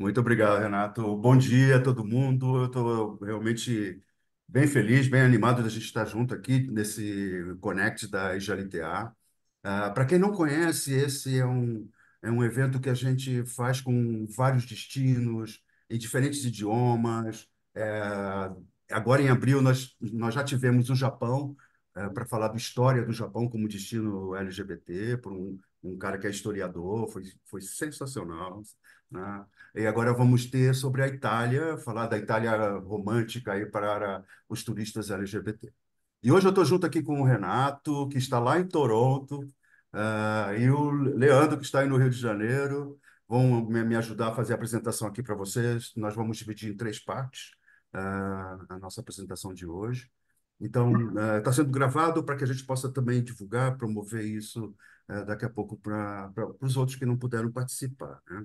Muito obrigado, Renato. Bom dia a todo mundo. Eu estou realmente bem feliz, bem animado da gente estar junto aqui nesse Connect da IJLTA. Uh, ah, Para quem não conhece, esse é um, é um evento que a gente faz com vários destinos, em diferentes idiomas. É, agora, em abril, nós, nós já tivemos o Japão, é, para falar da história do Japão como destino LGBT, por um, um cara que é historiador, foi, foi sensacional. Né? E agora vamos ter sobre a Itália, falar da Itália romântica aí para os turistas LGBT. E hoje eu estou junto aqui com o Renato, que está lá em Toronto, uh, e o Leandro, que está aí no Rio de Janeiro. Vão me ajudar a fazer a apresentação aqui para vocês. Nós vamos dividir em três partes uh, a nossa apresentação de hoje. Então, está eh, uh, sendo gravado para que a gente possa também divulgar, promover isso daqui a pouco para os outros que não puderam participar. Né?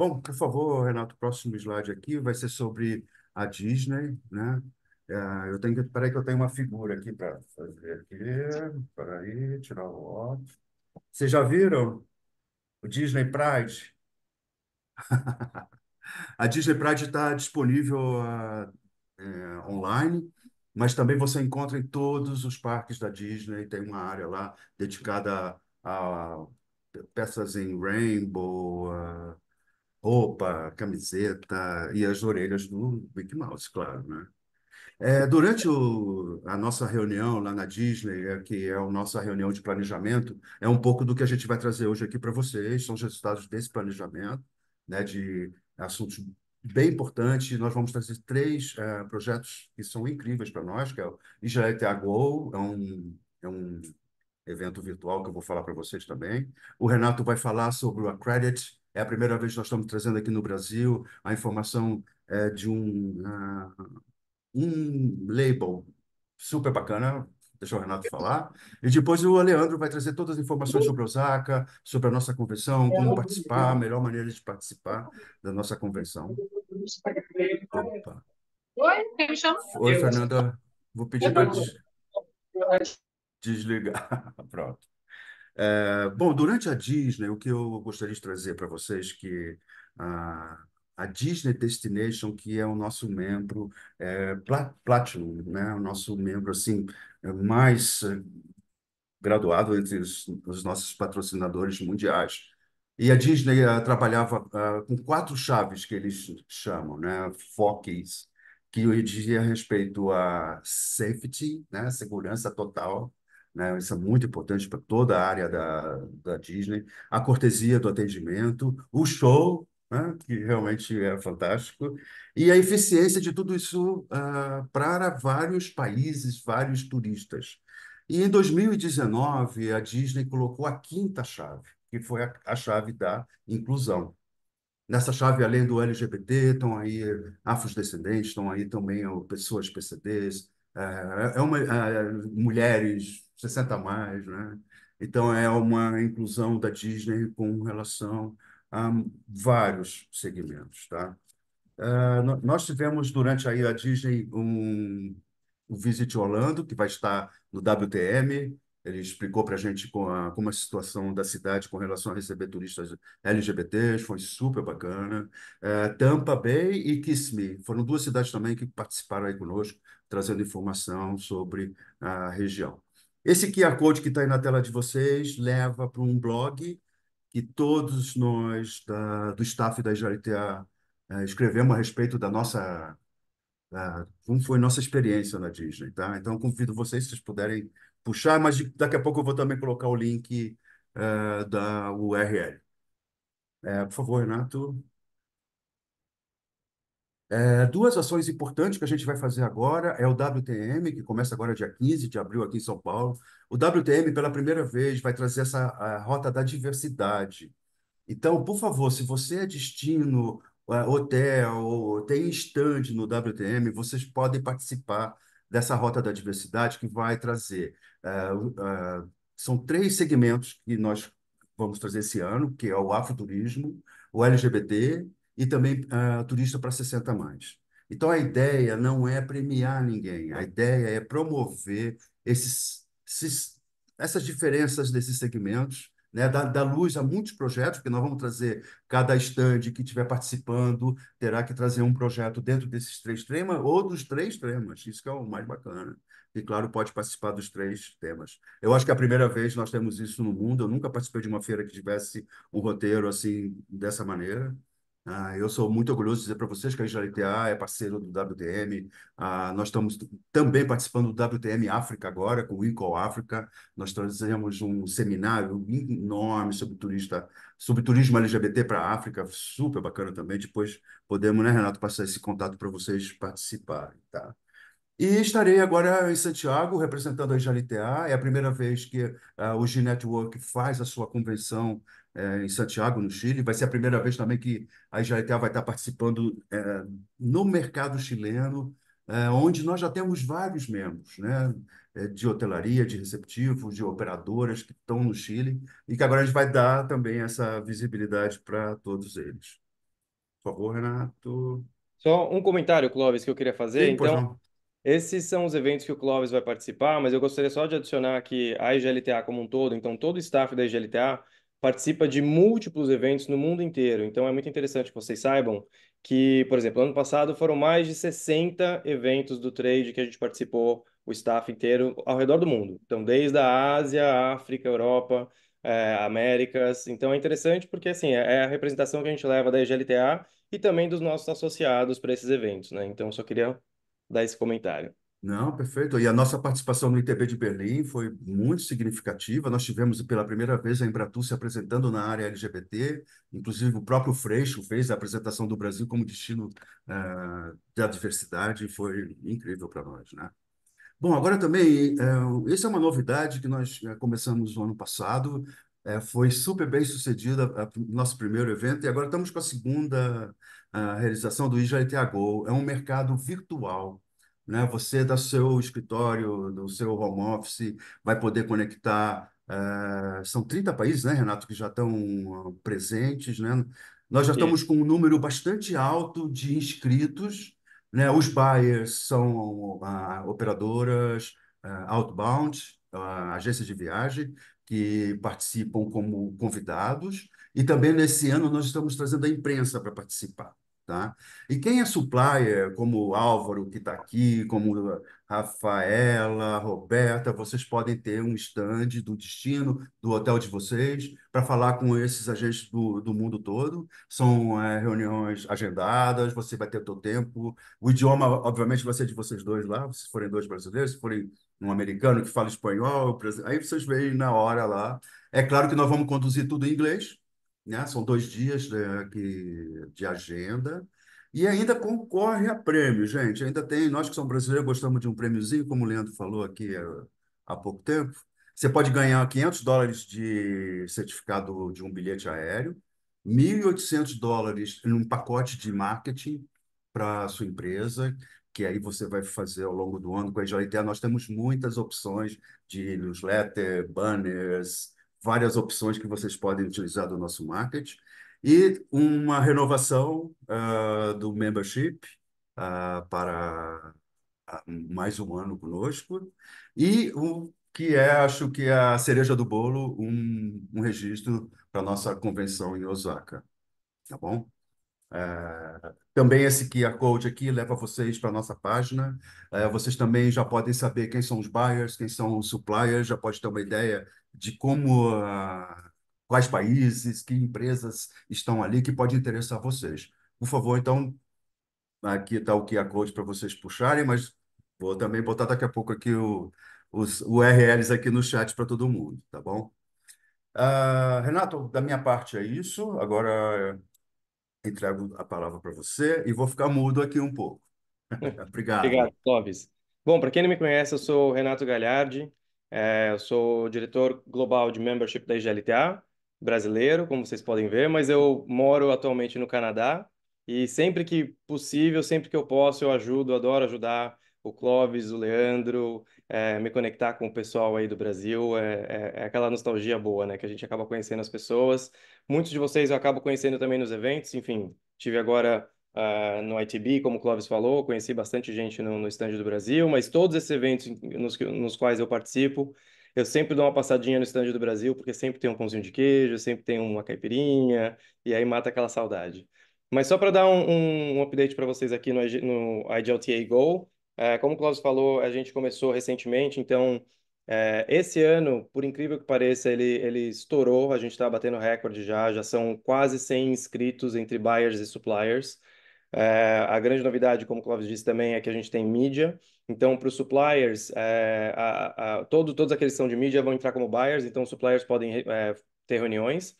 Bom, por favor, Renato, o próximo slide aqui vai ser sobre a Disney, né? É, eu tenho que, peraí que eu tenho uma figura aqui para fazer aqui, peraí, tirar o óculos. Vocês já viram o Disney Pride? A Disney Pride está disponível uh, online, mas também você encontra em todos os parques da Disney, tem uma área lá dedicada a, a peças em rainbow, uh, roupa, camiseta e as orelhas do Mickey Mouse, claro, né? É, durante o, a nossa reunião lá na Disney, é, que é a nossa reunião de planejamento, é um pouco do que a gente vai trazer hoje aqui para vocês, são os resultados desse planejamento, né, de assuntos bem importantes. Nós vamos trazer três é, projetos que são incríveis para nós, que é o Israel ETH Go, é um, é um evento virtual que eu vou falar para vocês também. O Renato vai falar sobre o Accredit, é a primeira vez que nós estamos trazendo aqui no Brasil a informação é, de um, uh, um label super bacana, deixa o Renato falar. E depois o Leandro vai trazer todas as informações sobre Osaka, sobre a nossa convenção, como participar, a melhor maneira de participar da nossa convenção. Opa. Oi, quem me chama? Oi, Fernanda. Vou pedir para des... desligar. Pronto. É, bom, durante a Disney, o que eu gostaria de trazer para vocês que a, a Disney Destination, que é o nosso membro é, Platinum, né? O nosso membro assim é, mais é, graduado entre os, os nossos patrocinadores mundiais. E a Disney uh, trabalhava uh, com quatro chaves que eles chamam, né? focus, que dizia respeito a safety, né? Segurança total, né? Isso é muito importante para toda a área da, da Disney. A cortesia do atendimento, o show, né? que realmente é fantástico, e a eficiência de tudo isso uh, para vários países, vários turistas. E em 2019, a Disney colocou a quinta chave, que foi a, a chave da inclusão nessa chave, além do LGBT, estão aí afrodescendentes, estão aí também pessoas PCDs, é, é uma, é, mulheres 60 a mais, né? Então é uma inclusão da Disney com relação a vários segmentos, tá? Uh, nós tivemos durante aí a Disney um, um Visit Orlando, que vai estar no WTM. Ele explicou para a gente com a, como a situação da cidade com relação a receber turistas LGBTs, foi super bacana. Uh, Tampa Bay e Kissimmee foram duas cidades também que participaram aí conosco trazendo informação sobre a região. Esse QR Code que está aí na tela de vocês leva para um blog que todos nós da, do staff da JRTA é, escrevemos a respeito da nossa como foi nossa experiência na Disney, tá? Então convido vocês, se vocês puderem puxar, mas daqui a pouco eu vou também colocar o link uh, da URL. É, por favor, Renato. É, duas ações importantes que a gente vai fazer agora é o WTM, que começa agora dia 15 de abril aqui em São Paulo. O WTM, pela primeira vez, vai trazer essa a rota da diversidade. Então, por favor, se você é destino, é, hotel, tem estande no WTM, vocês podem participar dessa rota da diversidade que vai trazer. É, é, são três segmentos que nós vamos trazer esse ano, que é o afroturismo, o LGBT e também uh, turista para 60 mais. Então a ideia não é premiar ninguém, a ideia é promover esses, esses essas diferenças desses segmentos, né, dar, dar luz a muitos projetos, porque nós vamos trazer cada estande que estiver participando, terá que trazer um projeto dentro desses três temas ou dos três temas, isso que é o mais bacana. E, claro, pode participar dos três temas. Eu acho que é a primeira vez nós temos isso no mundo, eu nunca participei de uma feira que tivesse um roteiro assim, dessa maneira. Ah, eu sou muito orgulhoso de dizer para vocês que a IJLTA é parceiro do WTM. Ah, nós estamos também participando do WTM África agora, com o Equal África. Nós trazemos um seminário enorme sobre, turista, sobre turismo LGBT para a África, super bacana também. Depois podemos, né, Renato, passar esse contato para vocês participarem, tá? E estarei agora em Santiago representando a IJLTA. É a primeira vez que uh, o G-Network faz a sua convenção é, em Santiago, no Chile. Vai ser a primeira vez também que a Israetel vai estar participando é, no mercado chileno, é, onde nós já temos vários membros, né? É, de hotelaria, de receptivos, de operadoras que estão no Chile, e que agora a gente vai dar também essa visibilidade para todos eles. Por favor, Renato. Só um comentário, Clóvis, que eu queria fazer. Sim, então, esses são os eventos que o Clóvis vai participar, mas eu gostaria só de adicionar que a IGLTA como um todo, então todo o staff da IGLTA participa de múltiplos eventos no mundo inteiro. Então é muito interessante que vocês saibam que, por exemplo, ano passado foram mais de 60 eventos do trade que a gente participou, o staff inteiro, ao redor do mundo. Então, desde a Ásia, África, Europa, é, Américas. Então é interessante porque assim, é, é a representação que a gente leva da EGLTA e também dos nossos associados para esses eventos. Né? Então, só queria dar esse comentário. Não, perfeito. E a nossa participação no ITB de Berlim foi muito significativa. Nós tivemos pela primeira vez a Embratur se apresentando na área LGBT, inclusive o próprio Freixo fez a apresentação do Brasil como destino uh, da diversidade, foi incrível para nós, né? Bom, agora também, uh, eh, essa é uma novidade que nós eh, começamos no ano passado, uh, foi super bem sucedida o nosso primeiro evento, e agora estamos com a segunda ah, realização do Go. É um mercado virtual, né? Você é do seu escritório, do seu home office, vai poder conectar. Uh, são 30 países, né, Renato, que já estão ah, presentes, né? Nós já estamos com um número bastante alto de inscritos, né? Os buyers são uh, operadoras uh, outbound, agências de viagem, que participam como convidados. E também nesse ano nós estamos trazendo a imprensa para participar. Tá? E quem é supplier, como Álvaro, que está aqui, como Rafaela, Roberta, vocês podem ter um stand do destino, do hotel de vocês, para falar com esses agentes do, do mundo todo. São é, reuniões agendadas, você vai ter o seu tempo. O idioma, obviamente, vai ser de vocês dois lá, se forem dois brasileiros, se forem um americano que fala espanhol, aí vocês veem na hora lá. É claro que nós vamos conduzir tudo em inglês, né? São dois dias né, que, de agenda. E ainda concorre a prêmio, gente. Ainda tem, nós que somos brasileiros gostamos de um prêmiozinho, como o Leandro falou aqui eh, há, pouco tempo. Você pode ganhar 500 dólares de certificado de um bilhete aéreo, 1.800 dólares num pacote de marketing para sua empresa, que aí você vai fazer ao longo do ano com a JLT Nós temos muitas opções de newsletter, banners, várias opções que vocês podem utilizar do nosso market e uma renovação uh, do membership uh, para ah, mais um ano conosco e o que é, acho que é a cereja do bolo, um, um registro para nossa convenção em Osaka, tá bom? Uh, também esse QR Code aqui leva vocês para a nossa página. Uh, vocês também já podem saber quem são os buyers, quem são os suppliers, já pode ter uma ideia de como, ah, quais países, que empresas estão ali que pode interessar vocês. Por favor, então, aqui está o QR Code para vocês puxarem, mas vou também botar daqui a pouco aqui o, os URLs aqui no chat para todo mundo, tá bom? Uh, Renato, da minha parte é isso. Agora entrego a palavra para você e vou ficar mudo aqui um pouco. Obrigado. Obrigado, Clóvis. Bom, para quem não me conhece, eu sou o Renato Galhardi, é, eu sou diretor global de membership da IGLTA, brasileiro, como vocês podem ver, mas eu moro atualmente no Canadá e sempre que possível, sempre que eu posso, eu ajudo, adoro ajudar o Clóvis, o Leandro, é, me conectar com o pessoal aí do Brasil, é, é, é aquela nostalgia boa, né? Que a gente acaba conhecendo as pessoas. Muitos de vocês eu acabo conhecendo também nos eventos, enfim, tive agora uh, no ITB, como o Clóvis falou, conheci bastante gente no, estande stand do Brasil, mas todos esses eventos nos, nos quais eu participo, eu sempre dou uma passadinha no stand do Brasil, porque sempre tem um pãozinho de queijo, sempre tem uma caipirinha, e aí mata aquela saudade. Mas só para dar um, um, um update para vocês aqui no, no IGLTA Go, é, como o Clóvis falou, a gente começou recentemente, então é, esse ano, por incrível que pareça, ele, ele estourou, a gente está batendo recorde já, já são quase 100 inscritos entre buyers e suppliers. É, a grande novidade, como o Clóvis disse também, é que a gente tem mídia. Então, para os suppliers, é, a, a, todo, todos aqueles que são de mídia vão entrar como buyers, então os suppliers podem é, ter reuniões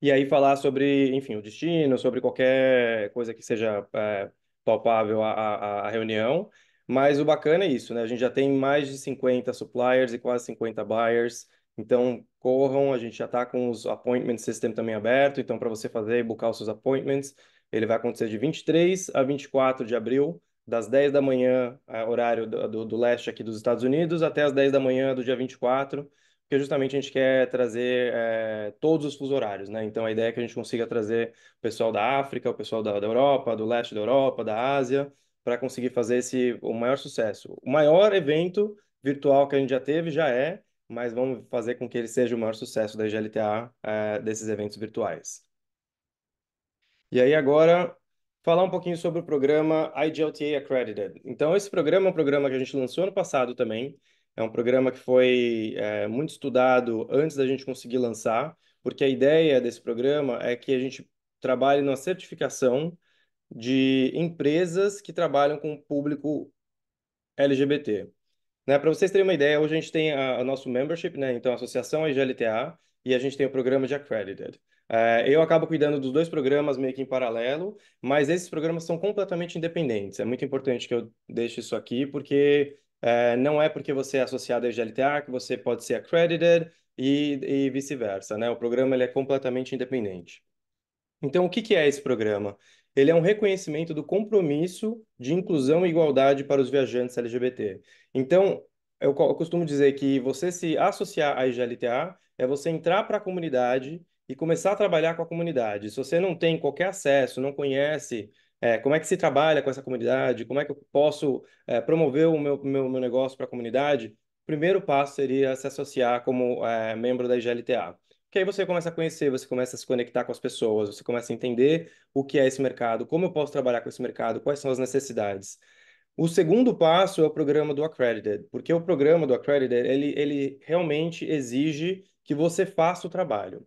e aí falar sobre, enfim, o destino, sobre qualquer coisa que seja é, palpável à, à, reunião. Mas o bacana é isso, né? A gente já tem mais de 50 suppliers e quase 50 buyers. Então, corram, a gente já está com os appointment system também aberto. Então, para você fazer e buscar os seus appointments, ele vai acontecer de 23 a 24 de abril, das 10 da manhã, horário do, do, do leste aqui dos Estados Unidos, até as 10 da manhã do dia 24 porque justamente a gente quer trazer é, todos os fusos horários, né? Então a ideia é que a gente consiga trazer o pessoal da África, o pessoal da, da Europa, do leste da Europa, da Ásia, para conseguir fazer esse o maior sucesso. O maior evento virtual que a gente já teve já é, mas vamos fazer com que ele seja o maior sucesso da IGLTA é, eh, desses eventos virtuais. E aí agora falar um pouquinho sobre o programa IGLTA Accredited. Então esse programa é um programa que a gente lançou ano passado também. É um programa que foi é, muito estudado antes da gente conseguir lançar, porque a ideia desse programa é que a gente trabalhe na certificação de empresas que trabalham com o público LGBT. Né, Para vocês terem uma ideia, hoje a gente tem o nosso membership, né, então a associação IGLTA, e a gente tem o programa de Accredited. É, eu acabo cuidando dos dois programas meio que em paralelo, mas esses programas são completamente independentes. É muito importante que eu deixe isso aqui, porque é, não é porque você é associado à GLTA que você pode ser accredited e, e vice-versa, né? O programa ele é completamente independente. Então, o que, que é esse programa? Ele é um reconhecimento do compromisso de inclusão e igualdade para os viajantes LGBT. Então, eu, eu costumo dizer que você se associar à IGLTA é você entrar para a comunidade e começar a trabalhar com a comunidade. Se você não tem qualquer acesso, não conhece é, como é que se trabalha com essa comunidade, como é que eu posso é, promover o meu, meu, meu negócio para a comunidade, o primeiro passo seria se associar como é, membro da IGLTA. Que aí você começa a conhecer, você começa a se conectar com as pessoas, você começa a entender o que é esse mercado, como eu posso trabalhar com esse mercado, quais são as necessidades. O segundo passo é o programa do Accredited, porque o programa do Accredited, ele, ele realmente exige que você faça o trabalho.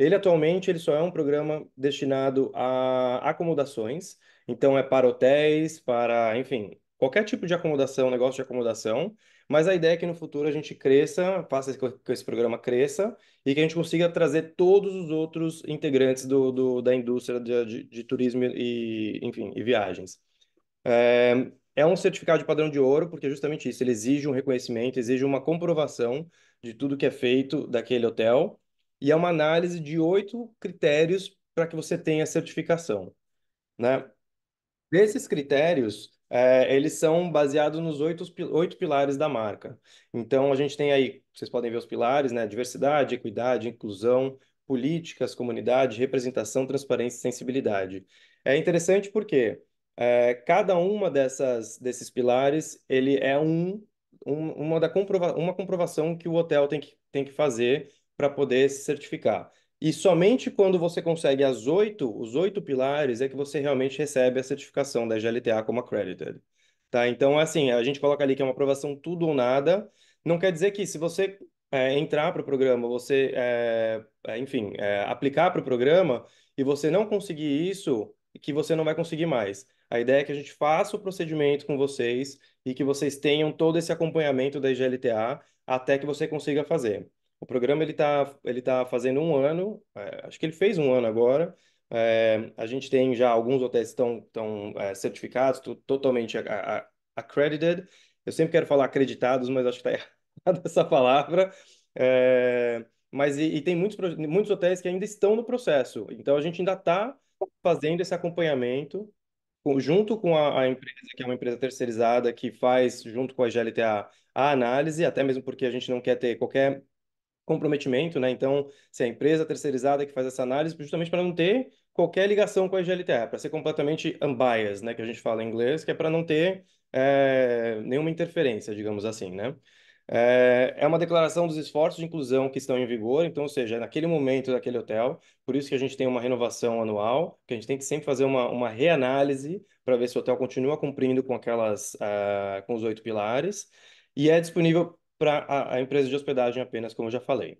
Ele atualmente ele só é um programa destinado a acomodações, então é para hotéis, para, enfim, qualquer tipo de acomodação, negócio de acomodação, mas a ideia é que no futuro a gente cresça, faça que esse programa cresça e que a gente consiga trazer todos os outros integrantes do, do da indústria de, de, de, turismo e, enfim, e viagens. É, é um certificado de padrão de ouro, porque é justamente isso, ele exige um reconhecimento, exige uma comprovação de tudo que é feito daquele hotel, e é uma análise de oito critérios para que você tenha certificação. Né? Desses critérios, é, eles são baseados nos oito, oito pilares da marca. Então, a gente tem aí, vocês podem ver os pilares, né? Diversidade, equidade, inclusão, políticas, comunidade, representação, transparência e sensibilidade. É interessante porque é, cada uma dessas, desses pilares, ele é um, um uma, da comprova uma comprovação que o hotel tem que, tem que fazer para poder se certificar. E somente quando você consegue as oito, os oito pilares, é que você realmente recebe a certificação da GLTA como accredited. Tá? Então, assim, a gente coloca ali que é uma aprovação tudo ou nada. Não quer dizer que se você é, entrar para o programa, você, é, é, enfim, é, aplicar para o programa e você não conseguir isso, que você não vai conseguir mais. A ideia é que a gente faça o procedimento com vocês e que vocês tenham todo esse acompanhamento da GLTA até que você consiga fazer. O programa ele está ele tá fazendo um ano, é, acho que ele fez um ano agora. É, a gente tem já alguns hotéis que estão, é, certificados, totalmente a, a, accredited. Eu sempre quero falar acreditados, mas acho que está errada essa palavra. É, mas e, e, tem muitos, muitos hotéis que ainda estão no processo. Então a gente ainda está fazendo esse acompanhamento junto com a, a, empresa, que é uma empresa terceirizada, que faz, junto com a GLTA, a análise, até mesmo porque a gente não quer ter qualquer comprometimento, né? Então, se é a empresa terceirizada que faz essa análise, justamente para não ter qualquer ligação com a GLTA, para ser completamente unbiased, né? Que a gente fala em inglês, que é para não ter é, nenhuma interferência, digamos assim, né? Eh, é uma declaração dos esforços de inclusão que estão em vigor, então, ou seja, é naquele momento daquele hotel, por isso que a gente tem uma renovação anual, que a gente tem que sempre fazer uma, uma reanálise para ver se o hotel continua cumprindo com aquelas, uh, com os oito pilares, e é disponível para a, a, empresa de hospedagem apenas, como eu já falei.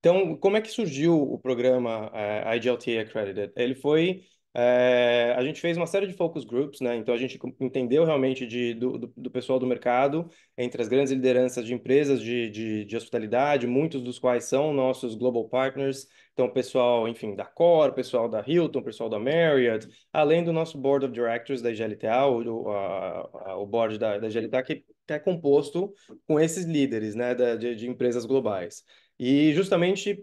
Então, como é que surgiu o programa é, eh, IGLTA Accredited? Ele foi eh, a gente fez uma série de focus groups, né? Então a gente entendeu realmente de, do, do, pessoal do mercado, entre as grandes lideranças de empresas de, de, de, hospitalidade, muitos dos quais são nossos global partners. Então, pessoal, enfim, da Core, pessoal da Hilton, pessoal da Marriott, além do nosso board of directors da IGLTA, o, a, a, o board da, da IGLTA, que que é composto com esses líderes né, da, de, de empresas globais. E justamente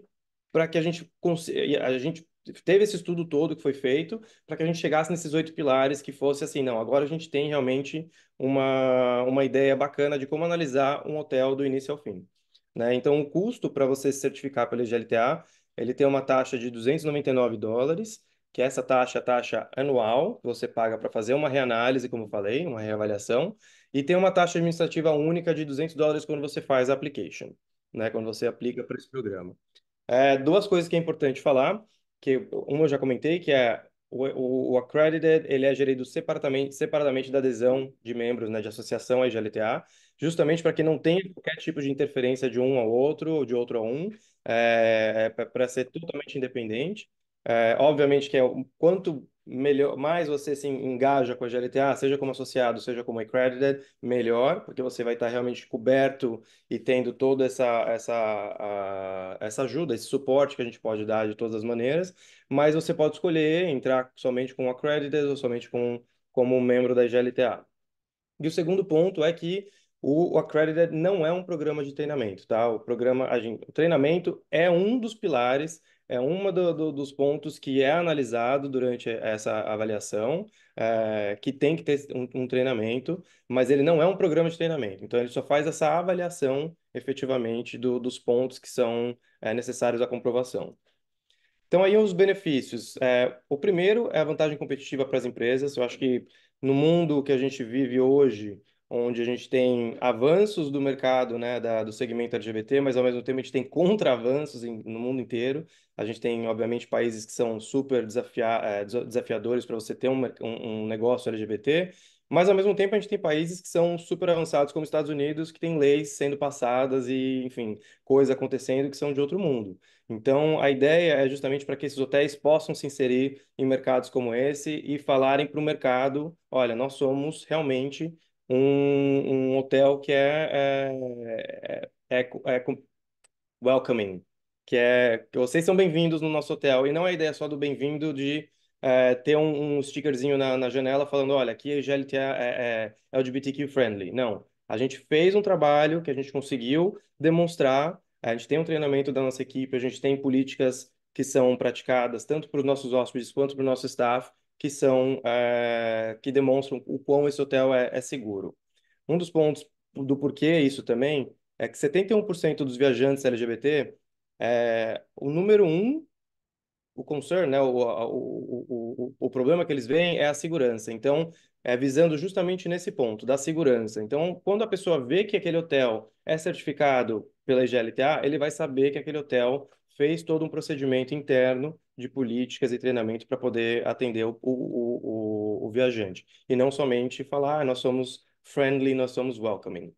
para que a gente consiga. A gente teve esse estudo todo que foi feito para que a gente chegasse nesses oito pilares que fosse assim, não, agora a gente tem realmente uma, uma ideia bacana de como analisar um hotel do início ao fim. Né? Então, o custo para você se certificar pelo GLTA, ele tem uma taxa de 299 dólares, que é essa taxa é a taxa anual que você paga para fazer uma reanálise, como eu falei, uma reavaliação, e tem uma taxa administrativa única de 200 dólares quando você faz a application, né? Quando você aplica para esse programa. É, duas coisas que é importante falar, que uma eu já comentei, que é o, o, accredited, ele é gerido separadamente, separadamente da adesão de membros, né, de associação à IGLTA, justamente para que não tenha qualquer tipo de interferência de um ao outro, ou de outro a um, é, é para ser totalmente independente. É, obviamente que é o quanto melhor, mais você se engaja com a GLTA, seja como associado, seja como accredited, melhor, porque você vai estar realmente coberto e tendo toda essa, essa, essa ajuda, esse suporte que a gente pode dar de todas as maneiras, mas você pode escolher entrar somente com accredited ou somente com, como membro da GLTA. E o segundo ponto é que o, o accredited não é um programa de treinamento, tá? O programa, a gente, o treinamento é um dos pilares é um do, do, dos pontos que é analisado durante essa avaliação, é, que tem que ter um, um, treinamento, mas ele não é um programa de treinamento. Então, ele só faz essa avaliação efetivamente do, dos pontos que são é, necessários à comprovação. Então, aí os benefícios. É, o primeiro é a vantagem competitiva para as empresas. Eu acho que no mundo que a gente vive hoje, onde a gente tem avanços do mercado, né, da, do segmento LGBT, mas ao mesmo tempo a gente tem contra-avanços no mundo inteiro. A gente tem, obviamente, países que são super desafia é, desafiadores para você ter um, um, um negócio LGBT, mas ao mesmo tempo a gente tem países que são super avançados, como os Estados Unidos, que tem leis sendo passadas e, enfim, coisas acontecendo que são de outro mundo. Então, a ideia é justamente para que esses hotéis possam se inserir em mercados como esse e falarem para o mercado: olha, nós somos realmente um, um hotel que é, é, é, é, é welcoming, que é que vocês são bem-vindos no nosso hotel. E não é a ideia só do bem-vindo de é, ter um, um stickerzinho na, na, janela falando, olha, aqui a GLT é, é, é LGBTQ friendly. Não. A gente fez um trabalho que a gente conseguiu demonstrar. A gente tem um treinamento da nossa equipe, a gente tem políticas que são praticadas tanto para os nossos hóspedes quanto para o nosso staff, que são é, que demonstram o quão esse hotel é, é, seguro. Um dos pontos do porquê isso também é que 71% dos viajantes LGBT, é, eh, o número um, o concern, né, o, o, o, o problema que eles veem é a segurança. Então, é visando justamente nesse ponto, da segurança. Então, quando a pessoa vê que aquele hotel é certificado pela IGLTA, ele vai saber que aquele hotel fez todo um procedimento interno de políticas e treinamento para poder atender o, o, o, o, viajante. E não somente falar, ah, nós somos friendly, nós somos welcoming.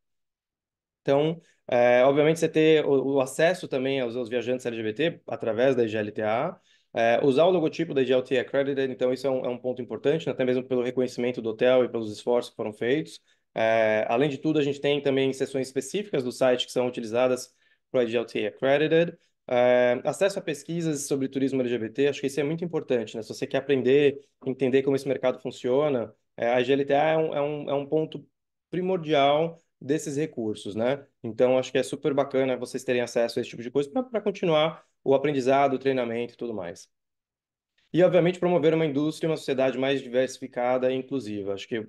Então, é, obviamente, você ter o, o acesso também aos, aos, viajantes LGBT através da IGLTA, é, eh, usar o logotipo da IGLTA Accredited, então isso é um, é um ponto importante, né, até mesmo pelo reconhecimento do hotel e pelos esforços que foram feitos. É, além de tudo, a gente tem também sessões específicas do site que são utilizadas para a IGLTA Accredited, eh, acesso a pesquisas sobre turismo LGBT, acho que isso é muito importante, né? Se você quer aprender, entender como esse mercado funciona, eh, a GLTA é um, é, um, é um ponto primordial desses recursos, né? Então, acho que é super bacana vocês terem acesso a esse tipo de coisa para continuar o aprendizado, o treinamento e tudo mais. E, obviamente, promover uma indústria e uma sociedade mais diversificada e inclusiva. Acho que,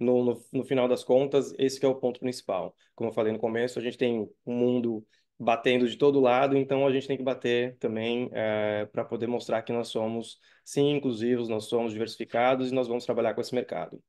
no, no, no final das contas, esse é o ponto principal. Como eu falei no começo, a gente tem um mundo batendo de todo lado, então a gente tem que bater também é, eh, para poder mostrar que nós somos, sim, inclusivos, nós somos diversificados e nós vamos trabalhar com esse mercado.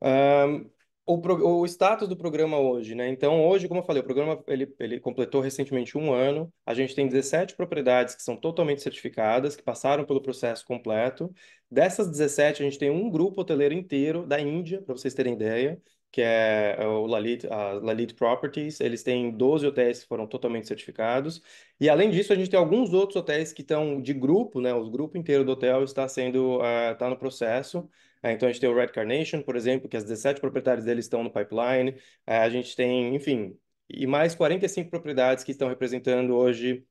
Um, o, pro, o, status do programa hoje, né? Então, hoje, como eu falei, o programa ele, ele completou recentemente um ano. A gente tem 17 propriedades que são totalmente certificadas, que passaram pelo processo completo. Dessas 17, a gente tem um grupo hoteleiro inteiro da Índia, para vocês terem ideia que é, é o Lalit, a Lalit Properties. Eles têm 12 hotéis que foram totalmente certificados. E além disso, a gente tem alguns outros hotéis que estão de grupo, né? O grupo inteiro do hotel está sendo, está eh, no processo. Eh, então a gente tem o Red Carnation, por exemplo, que as 17 propriedades deles estão no pipeline. Eh, a gente tem, enfim, e mais 45 propriedades que estão representando hoje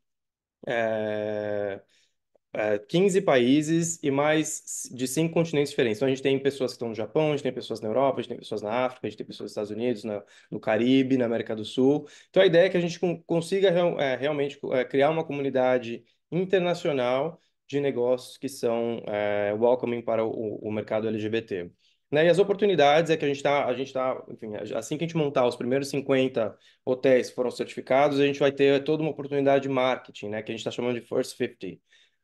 é, 15 países e mais de cinco continentes diferentes. Então, a gente tem pessoas que estão no Japão, a gente tem pessoas na Europa, a gente tem pessoas na África, a gente tem pessoas nos Estados Unidos, na, no Caribe, na América do Sul. Então, a ideia é que a gente consiga é, realmente é, criar uma comunidade internacional de negócios que são é, welcoming para o, o mercado LGBT. Né? E as oportunidades é que a gente está, a gente tá, enfim, assim que a gente montar os primeiros 50 hotéis que foram certificados, a gente vai ter toda uma oportunidade de marketing, né? que a gente está chamando de First 50.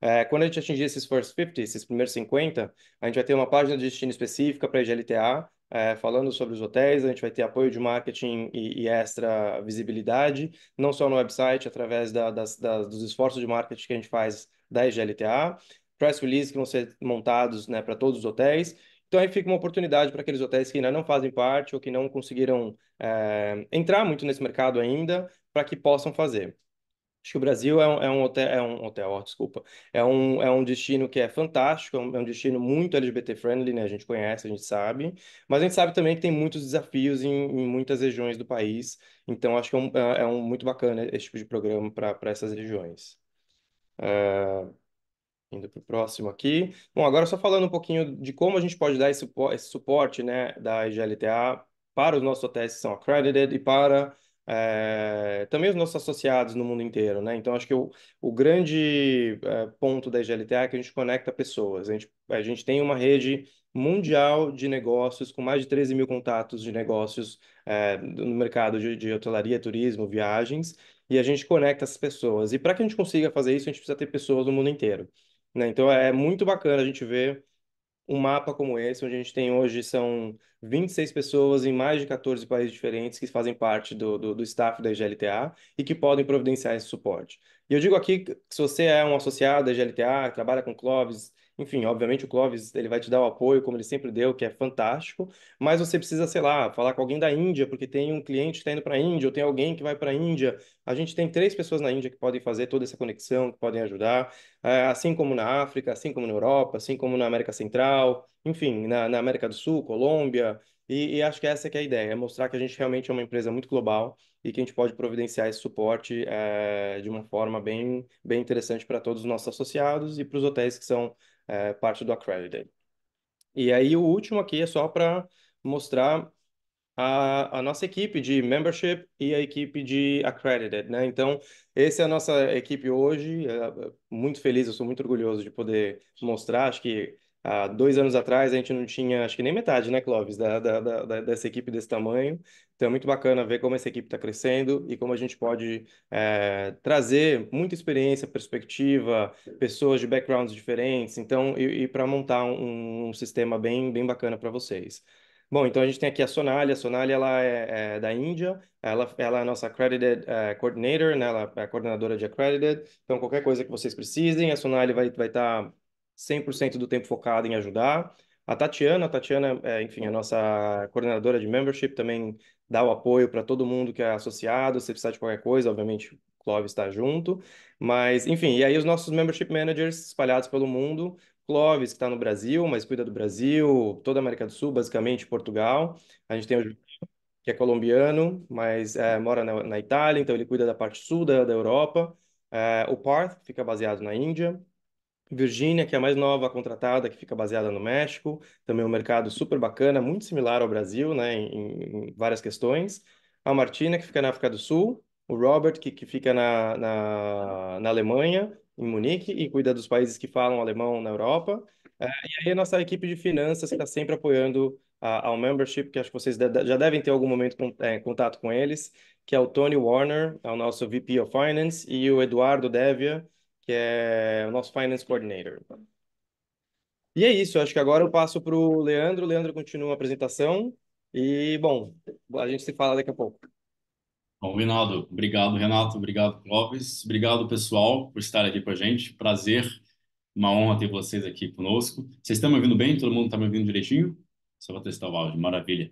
É, quando a gente atingir esses first 50, esses primeiros 50, a gente vai ter uma página de destino específica para a IGLTA, é, falando sobre os hotéis, a gente vai ter apoio de marketing e, e extra visibilidade, não só no website, através da, das, dos esforços de marketing que a gente faz da IGLTA, press release que vão ser montados né, para todos os hotéis, então aí fica uma oportunidade para aqueles hotéis que ainda não fazem parte ou que não conseguiram é, entrar muito nesse mercado ainda, para que possam fazer. Acho que o Brasil é um, é um hotel, é um hotel, desculpa, é um, é um destino que é fantástico, é um, é um destino muito LGBT-friendly, né? A gente conhece, a gente sabe, mas a gente sabe também que tem muitos desafios em, em muitas regiões do país, então acho que é um, é, é um muito bacana esse tipo de programa para essas regiões. Uh, indo para o próximo aqui. Bom, agora só falando um pouquinho de como a gente pode dar esse, esse suporte, né, da IGLTA para os nossos hotéis que são accredited e para é, também os nossos associados no mundo inteiro, né? Então, acho que o, o grande é, ponto da IGLTA é que a gente conecta pessoas. A gente, a gente tem uma rede mundial de negócios, com mais de 13 mil contatos de negócios é, no mercado de, de hotelaria, turismo, viagens, e a gente conecta as pessoas. E para que a gente consiga fazer isso, a gente precisa ter pessoas no mundo inteiro. Né? Então, é muito bacana a gente ver um mapa como esse, onde a gente tem hoje são 26 pessoas em mais de 14 países diferentes que fazem parte do, do, do staff da IGLTA e que podem providenciar esse suporte. E eu digo aqui que se você é um associado da IGLTA, trabalha com Clovis, enfim, obviamente o Clóvis ele vai te dar o apoio, como ele sempre deu, que é fantástico, mas você precisa, sei lá, falar com alguém da Índia, porque tem um cliente que está indo para a Índia, ou tem alguém que vai para a Índia. A gente tem três pessoas na Índia que podem fazer toda essa conexão, que podem ajudar, eh, assim como na África, assim como na Europa, assim como na América Central, enfim, na, na América do Sul, Colômbia, e, e, acho que essa que é a ideia, é mostrar que a gente realmente é uma empresa muito global e que a gente pode providenciar esse suporte é, de uma forma bem, bem interessante para todos os nossos associados e para os hotéis que são é, parte do Accredited. E aí o último aqui é só para mostrar a, a, nossa equipe de membership e a equipe de accredited, né? Então, essa é a nossa equipe hoje. É, é, muito feliz, eu sou muito orgulhoso de poder mostrar. Acho que há dois anos atrás a gente não tinha, acho que nem metade, né, Clóvis, da, da, da dessa equipe desse tamanho. Então é muito bacana ver como essa equipe está crescendo e como a gente pode é, trazer muita experiência, perspectiva, pessoas de backgrounds diferentes, então, e, e para montar um, um, sistema bem, bem bacana para vocês. Bom, então a gente tem aqui a Sonali. A Sonali ela é, é da Índia, ela, ela é a nossa Accredited eh, Coordinator, né? ela é a coordenadora de Accredited. Então, qualquer coisa que vocês precisem, a Sonali vai estar vai tá 100% do tempo focada em ajudar a Tatiana, a Tatiana, é, enfim, a nossa coordenadora de membership também dá o apoio para todo mundo que é associado, se precisar de qualquer coisa, obviamente o Clóvis está junto, mas enfim, e aí os nossos membership managers espalhados pelo mundo, Clóvis que está no Brasil, mas cuida do Brasil, toda a América do Sul, basicamente Portugal, a gente tem o que é colombiano, mas é, mora na, na, Itália, então ele cuida da parte sul da, da Europa, é, o Parth fica baseado na Índia, Virgínia, que é a mais nova contratada, que fica baseada no México, também um mercado super bacana, muito similar ao Brasil, né, em, em várias questões. A Martina, que fica na África do Sul, o Robert, que, que fica na, na, na Alemanha, em Munique, e cuida dos países que falam alemão na Europa. É, e aí a nossa equipe de finanças que está sempre apoiando a, ao membership, que acho que vocês de, já devem ter algum momento com, é, contato com eles, que é o Tony Warner, é o nosso VP of Finance, e o Eduardo Devia, que é o nosso Finance Coordinator. E é isso, acho que agora eu passo para o Leandro. Leandro continua a apresentação. E, bom, a gente se fala daqui a pouco. Bom, Renato obrigado, Renato, obrigado, Clóvis, obrigado, pessoal, por estar aqui com a gente. Prazer, uma honra ter vocês aqui conosco. Vocês estão me ouvindo bem? Todo mundo está me ouvindo direitinho? Só vou testar o áudio, maravilha.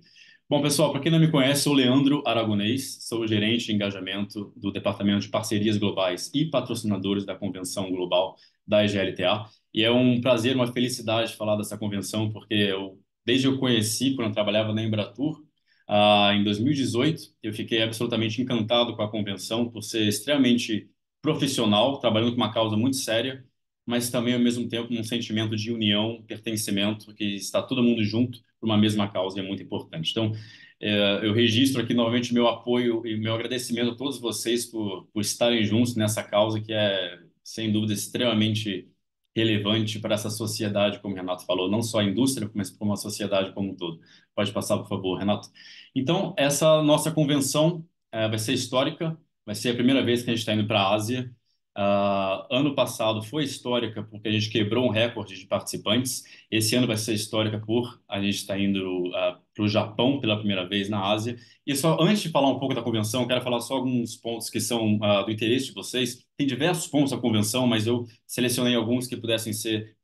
Bom, pessoal, para quem não me conhece, sou Leandro Aragonês, sou gerente de engajamento do Departamento de Parcerias Globais e Patrocinadores da Convenção Global da EGLTA. E é um prazer, uma felicidade falar dessa convenção, porque eu, desde eu conheci, quando eu trabalhava na Embratur, ah, em 2018, eu fiquei absolutamente encantado com a convenção por ser extremamente profissional, trabalhando com uma causa muito séria mas também, ao mesmo tempo, um sentimento de união, pertencimento, que está todo mundo junto por uma mesma causa e é muito importante. Então, é, eu registro aqui novamente meu apoio e meu agradecimento a todos vocês por, por estarem juntos nessa causa que é, sem dúvida, extremamente relevante para essa sociedade, como o Renato falou, não só a indústria, mas para uma sociedade como um todo. Pode passar, por favor, Renato. Então, essa nossa convenção é, vai ser histórica, vai ser a primeira vez que a gente está indo para a Ásia, Uh, ano passado foi histórica porque a gente quebrou um recorde de participantes. Esse ano vai ser histórica por a gente está indo uh, ah, para o Japão pela primeira vez na Ásia. E só antes de falar um pouco da convenção, quero falar só alguns pontos que são uh, do interesse de vocês. Tem diversos pontos da convenção, mas eu selecionei alguns que pudessem ser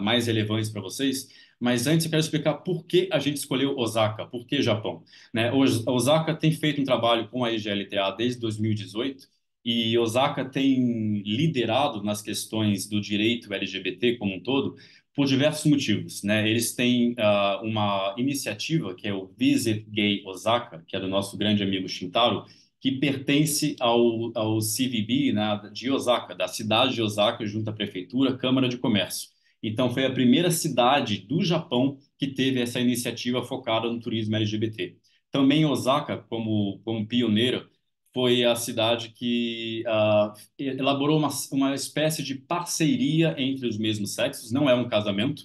mais relevantes para vocês. Mas antes eu quero explicar por que a gente escolheu Osaka, por que Japão. Né? Osaka tem feito um trabalho com a IGLTA desde 2018 e Osaka tem liderado nas questões do direito LGBT como um todo por diversos motivos. Né? Eles têm uh, uma iniciativa que é o Visit Gay Osaka, que é do nosso grande amigo Shintaro, que pertence ao, ao CVB né, de Osaka, da cidade de Osaka, junto à prefeitura, Câmara de Comércio. Então, foi a primeira cidade do Japão que teve essa iniciativa focada no turismo LGBT. Também Osaka, como, como pioneira, foi a cidade que uh, elaborou uma, uma espécie de parceria entre os mesmos sexos. Não é um casamento,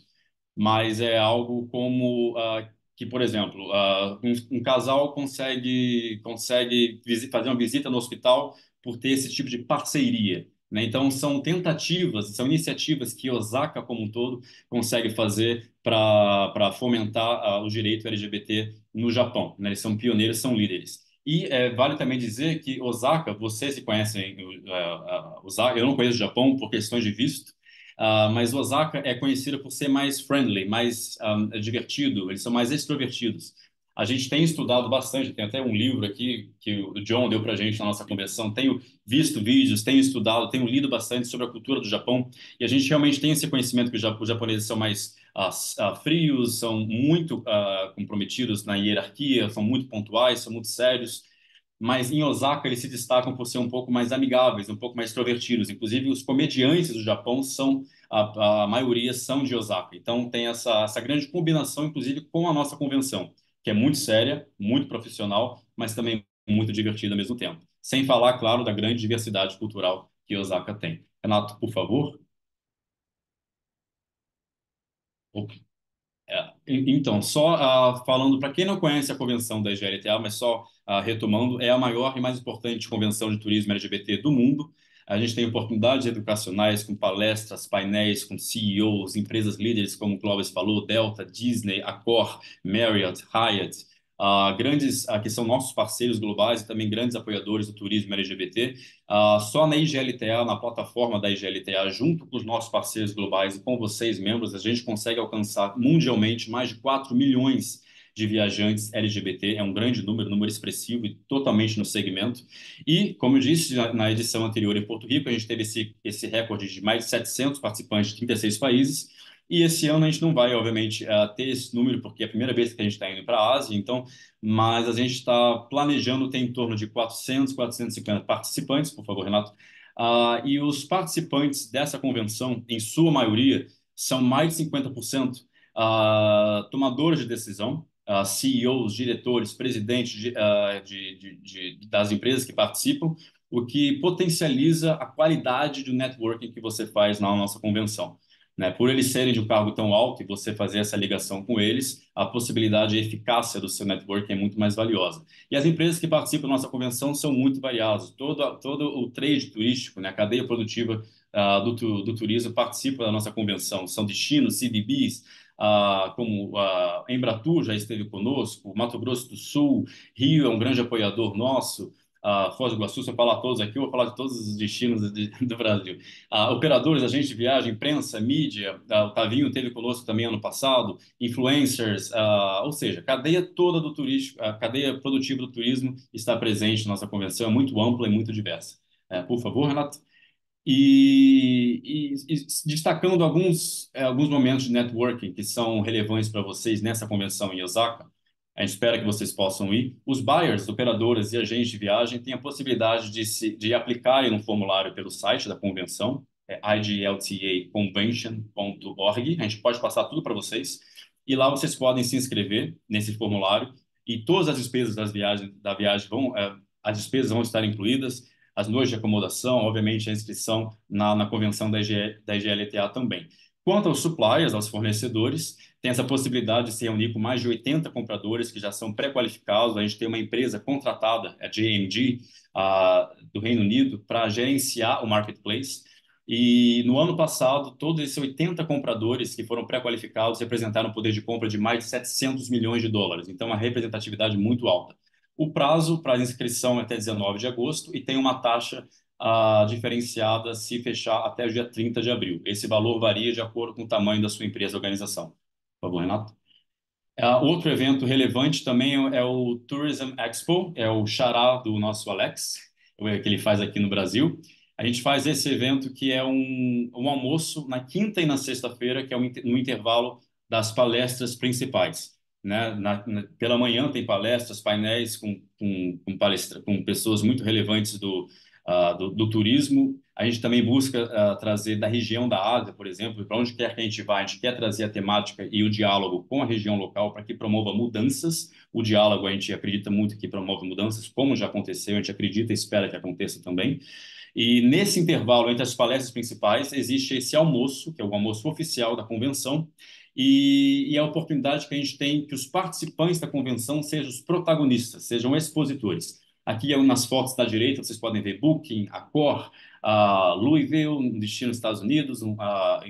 mas é algo como uh, que, por exemplo, uh, um, um, casal consegue consegue fazer uma visita no hospital por ter esse tipo de parceria. Né? Então, são tentativas, são iniciativas que Osaka, como um todo, consegue fazer para fomentar o direito LGBT no Japão. Né? Eles são pioneiros, são líderes. E é, vale também dizer que Osaka, vocês se conhecem uh, uh, Osaka, eu não conheço o Japão por questões de visto, uh, mas Osaka é conhecida por ser mais friendly, mais um, ah, divertido, eles são mais extrovertidos. A gente tem estudado bastante, tem até um livro aqui que o John deu para a gente na nossa conversão. Tenho visto vídeos, tenho estudado, tenho lido bastante sobre a cultura do Japão e a gente realmente tem esse conhecimento que os japoneses são mais uh, frios, são muito uh, comprometidos na hierarquia, são muito pontuais, são muito sérios mas em Osaka eles se destacam por ser um pouco mais amigáveis, um pouco mais extrovertidos. Inclusive, os comediantes do Japão são, a, a maioria são de Osaka. Então, tem essa, essa grande combinação, inclusive, com a nossa convenção que é muito séria, muito profissional, mas também muito divertida ao mesmo tempo. Sem falar, claro, da grande diversidade cultural que Osaka tem. Renato, por favor. É, então, só uh, falando, para quem não conhece a convenção da IGLTA, mas só uh, retomando, é a maior e mais importante convenção de turismo LGBT do mundo. A gente tem oportunidades educacionais com palestras, painéis com CEOs, empresas líderes, como o Clóvis falou, Delta, Disney, Accor, Marriott, Hyatt, uh, grandes uh, que são nossos parceiros globais e também grandes apoiadores do turismo LGBT. Uh, ah, só na IGLTA, na plataforma da IGLTA, junto com os nossos parceiros globais e com vocês, membros, a gente consegue alcançar mundialmente mais de 4 milhões de viajantes LGBT, é um grande número, número expressivo e totalmente no segmento. E, como eu disse na edição anterior em Porto Rico, a gente teve esse, esse recorde de mais de 700 participantes de 36 países. E esse ano a gente não vai, obviamente, eh, ter esse número, porque é a primeira vez que a gente está indo para a Ásia, então, mas a gente está planejando ter em torno de 400, 450 participantes, por favor, Renato. Uh, e os participantes dessa convenção, em sua maioria, são mais de 50% uh, ah, tomadores de decisão, ah, CEOs, diretores, presidentes ah, de, de, de, das empresas que participam, o que potencializa a qualidade do networking que você faz na nossa convenção. Né? Por eles serem de um cargo tão alto e você fazer essa ligação com eles, a possibilidade e eficácia do seu networking é muito mais valiosa. E as empresas que participam da nossa convenção são muito variadas. Todo, todo o trade turístico, né? a cadeia produtiva uh, do, do turismo participa da nossa convenção. São destinos, CDBs, ah, como a ah, Embratur já esteve conosco, Mato Grosso do Sul, Rio é um grande apoiador nosso, a ah, Foz do Iguaçu, se eu falar todos aqui, eu vou falar de todos os destinos de, do Brasil. operadores, agentes de viagem, imprensa, mídia, o Tavinho teve conosco também ano passado, influencers, ou seja, cadeia toda do turismo, a cadeia produtiva do turismo está presente na nossa convenção, é muito ampla e muito diversa. É, por favor, Renato. E, e, e destacando alguns, é, alguns momentos de networking que são relevantes para vocês nessa convenção em Osaka, a gente espera que vocês possam ir. Os buyers, operadoras e agentes de viagem têm a possibilidade de, se, de aplicarem um formulário pelo site da convenção, é idltaconvention.org. A gente pode passar tudo para vocês. E lá vocês podem se inscrever nesse formulário e todas as despesas das viagens, da viagem vão, é, as despesas vão estar incluídas, as noites de acomodação, obviamente a inscrição na, na convenção da, IG, da IGLTA também. Quanto aos suppliers, aos fornecedores, tem essa possibilidade de se reunir com mais de 80 compradores que já são pré-qualificados. A gente tem uma empresa contratada, a JMG, a, do Reino Unido, para gerenciar o marketplace. E no ano passado, todos esses 80 compradores que foram pré-qualificados representaram um poder de compra de mais de 700 milhões de dólares. Então, uma representatividade muito alta. O prazo para inscrição é até 19 de agosto e tem uma taxa ah, diferenciada se fechar até o dia 30 de abril. Esse valor varia de acordo com o tamanho da sua empresa ou organização. Por favor, Renato. Ah, outro evento relevante também é o é Tourism Expo, é o xará do nosso Alex, é que ele faz aqui no Brasil. A gente faz esse evento que é um, um almoço na quinta e na sexta-feira, que é um, no intervalo das palestras principais. Né? Na, na, pela manhã tem palestras, painéis com, com, com, palestra, com pessoas muito relevantes do, uh, do, do, turismo. A gente também busca uh, trazer da região da Ásia, por exemplo, para onde quer que a gente vá, a gente quer trazer a temática e o diálogo com a região local para que promova mudanças. O diálogo a gente acredita muito que promove mudanças, como já aconteceu, a gente acredita e espera que aconteça também. E nesse intervalo entre as palestras principais existe esse almoço, que é o almoço oficial da convenção, e, e, a oportunidade que a gente tem que os participantes da convenção sejam os protagonistas, sejam expositores. Aqui é nas fotos da direita vocês podem ver Booking, Accor, a Louisville, um destino dos Estados Unidos, uma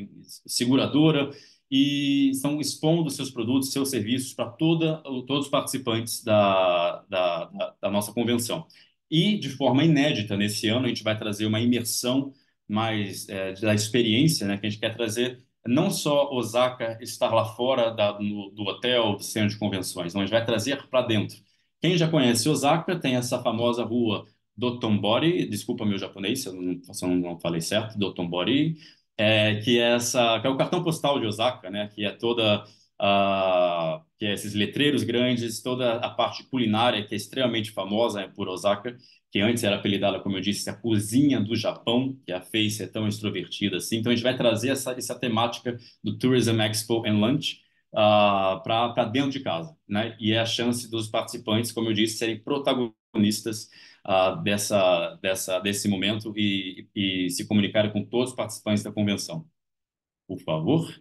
seguradora, e estão expondo seus produtos, seus serviços para toda, todos os participantes da, da, da, da nossa convenção. E, de forma inédita, nesse ano, a gente vai trazer uma imersão mais é, da experiência, né, que a gente quer trazer não só Osaka estar lá fora da, no, do hotel, do centro de convenções, não, vai trazer para dentro. Quem já conhece Osaka tem essa famosa rua Dotonbori, desculpa meu japonês, se eu não, se eu não falei certo, Dotonbori, é, que, é essa, que é o cartão postal de Osaka, né, que é toda uh, que é esses letreiros grandes, toda a parte culinária que é extremamente famosa é por Osaka, que antes era apelidada, como eu disse, a cozinha do Japão, que a face é tão extrovertida assim. Então a gente vai trazer essa, essa temática do Tourism Expo and Lunch uh, ah, para dentro de casa, né? E é a chance dos participantes, como eu disse, serem protagonistas uh, dessa, dessa, desse momento e, e se comunicarem com todos os participantes da convenção. Por favor.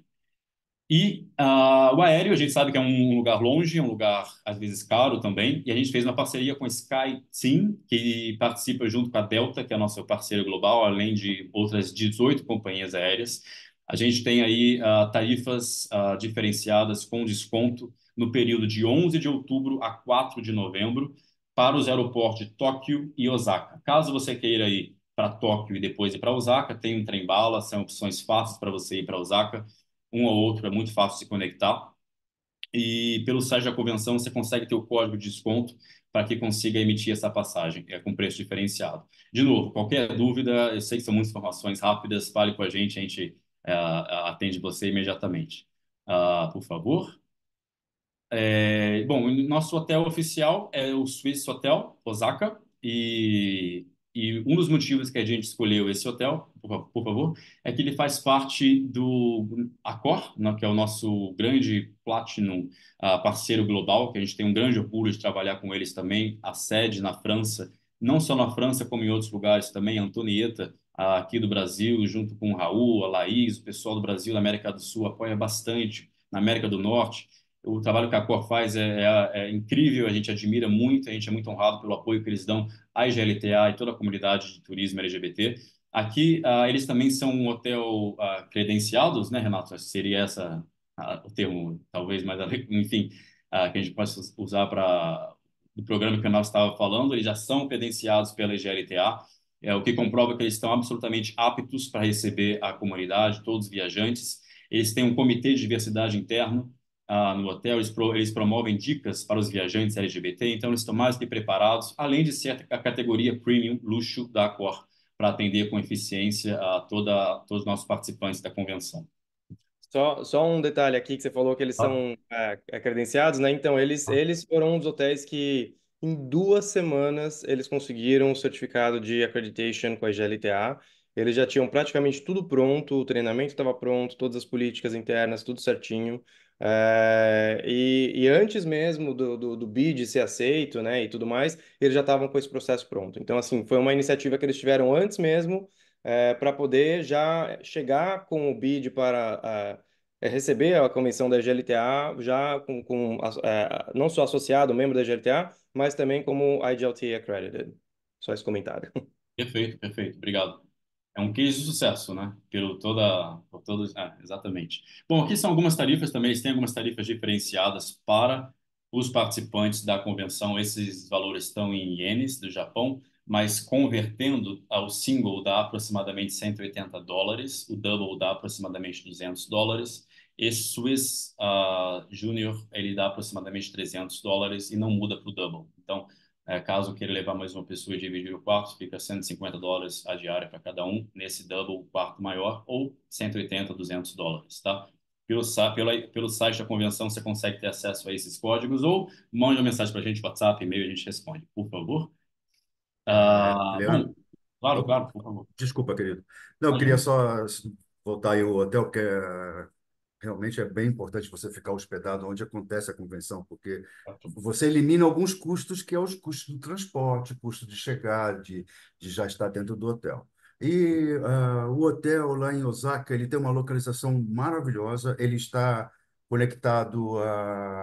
E uh, o aéreo, a gente sabe que é um lugar longe, um lugar às vezes caro também, e a gente fez uma parceria com a SkyTeam, que participa junto com a Delta, que é nosso parceiro global, além de outras 18 companhias aéreas. A gente tem aí uh, tarifas uh, diferenciadas com desconto no período de 11 de outubro a 4 de novembro para os aeroportos de Tóquio e Osaka. Caso você queira ir para Tóquio e depois ir para Osaka, tem um trem-bala, são opções fáceis para você ir para Osaka um ou outro é muito fácil se conectar. E pelo site da convenção você consegue ter o código de desconto para que consiga emitir essa passagem é com preço diferenciado. De novo, qualquer dúvida, eu sei que são muitas informações rápidas, fale com a gente, a gente é, atende você imediatamente. Uh, por favor. É, bom, nosso hotel oficial é o Swiss Hotel Osaka e e um dos motivos que a gente escolheu esse hotel, por, por favor, é que ele faz parte do Accor, né, que é o nosso grande Platinum uh, parceiro global, que a gente tem um grande orgulho de trabalhar com eles também, a sede na França, não só na França, como em outros lugares também, Antonieta, uh, aqui do Brasil, junto com o Raul, a Laís, o pessoal do Brasil, da América do Sul, apoia bastante na América do Norte. O trabalho que a Cor faz é, é, é, incrível, a gente admira muito, a gente é muito honrado pelo apoio que eles dão à IGLTA e toda a comunidade de turismo LGBT. Aqui, uh, eles também são um hotel uh, credenciados, né, Renato? Seria essa uh, o termo, talvez, mais enfim, uh, que a gente possa usar para o programa que o Renato estava falando. Eles já são credenciados pela IGLTA, é, o que comprova que eles estão absolutamente aptos para receber a comunidade, todos os viajantes. Eles têm um comitê de diversidade interno, ah, no hotel, eles, pro, eles, promovem dicas para os viajantes LGBT, então eles estão mais que preparados, além de ser a categoria premium luxo da Accor, para atender com eficiência a toda, todos os nossos participantes da convenção. Só, só um detalhe aqui que você falou que eles ah. são é, é, credenciados, né? Então, eles, ah. eles foram um dos hotéis que, em duas semanas, eles conseguiram o certificado de accreditation com a GLTA. Eles já tinham praticamente tudo pronto, o treinamento estava pronto, todas as políticas internas, tudo certinho. É, e, e, antes mesmo do, do, do, bid ser aceito, né, e tudo mais, eles já estavam com esse processo pronto. Então, assim, foi uma iniciativa que eles tiveram antes mesmo é, para poder já chegar com o bid para a, é, a, é, receber a comissão da GLTA, já com, com a, é, não só associado, membro da GLTA, mas também como IGLTA accredited. Só esse comentário. Perfeito, perfeito. Obrigado é um case de sucesso, né? Pelo toda, por todos, ah, exatamente. Bom, aqui são algumas tarifas também. Eles têm algumas tarifas diferenciadas para os participantes da convenção. Esses valores estão em ienes do Japão, mas convertendo ao single dá aproximadamente 180 dólares, o double dá aproximadamente 200 dólares. Esse Swiss uh, Junior ele dá aproximadamente 300 dólares e não muda para o double. Então é, caso queira levar mais uma pessoa e dividir o quarto, fica 150 dólares a diária para cada um, nesse double quarto maior, ou 180, 200 dólares, tá? Pelo, pelo pelo site da convenção você consegue ter acesso a esses códigos, ou mande uma mensagem para a gente, WhatsApp, e-mail, a gente responde, por favor. Ah, é, Leandro, claro, claro, por favor. Desculpa, querido. Não, eu queria só voltar aí o hotel, porque realmente é bem importante você ficar hospedado onde acontece a convenção, porque você elimina alguns custos, que é os custos do transporte, custo de chegar, de, de já estar dentro do hotel. E uh, o hotel lá em Osaka, ele tem uma localização maravilhosa, ele está conectado a,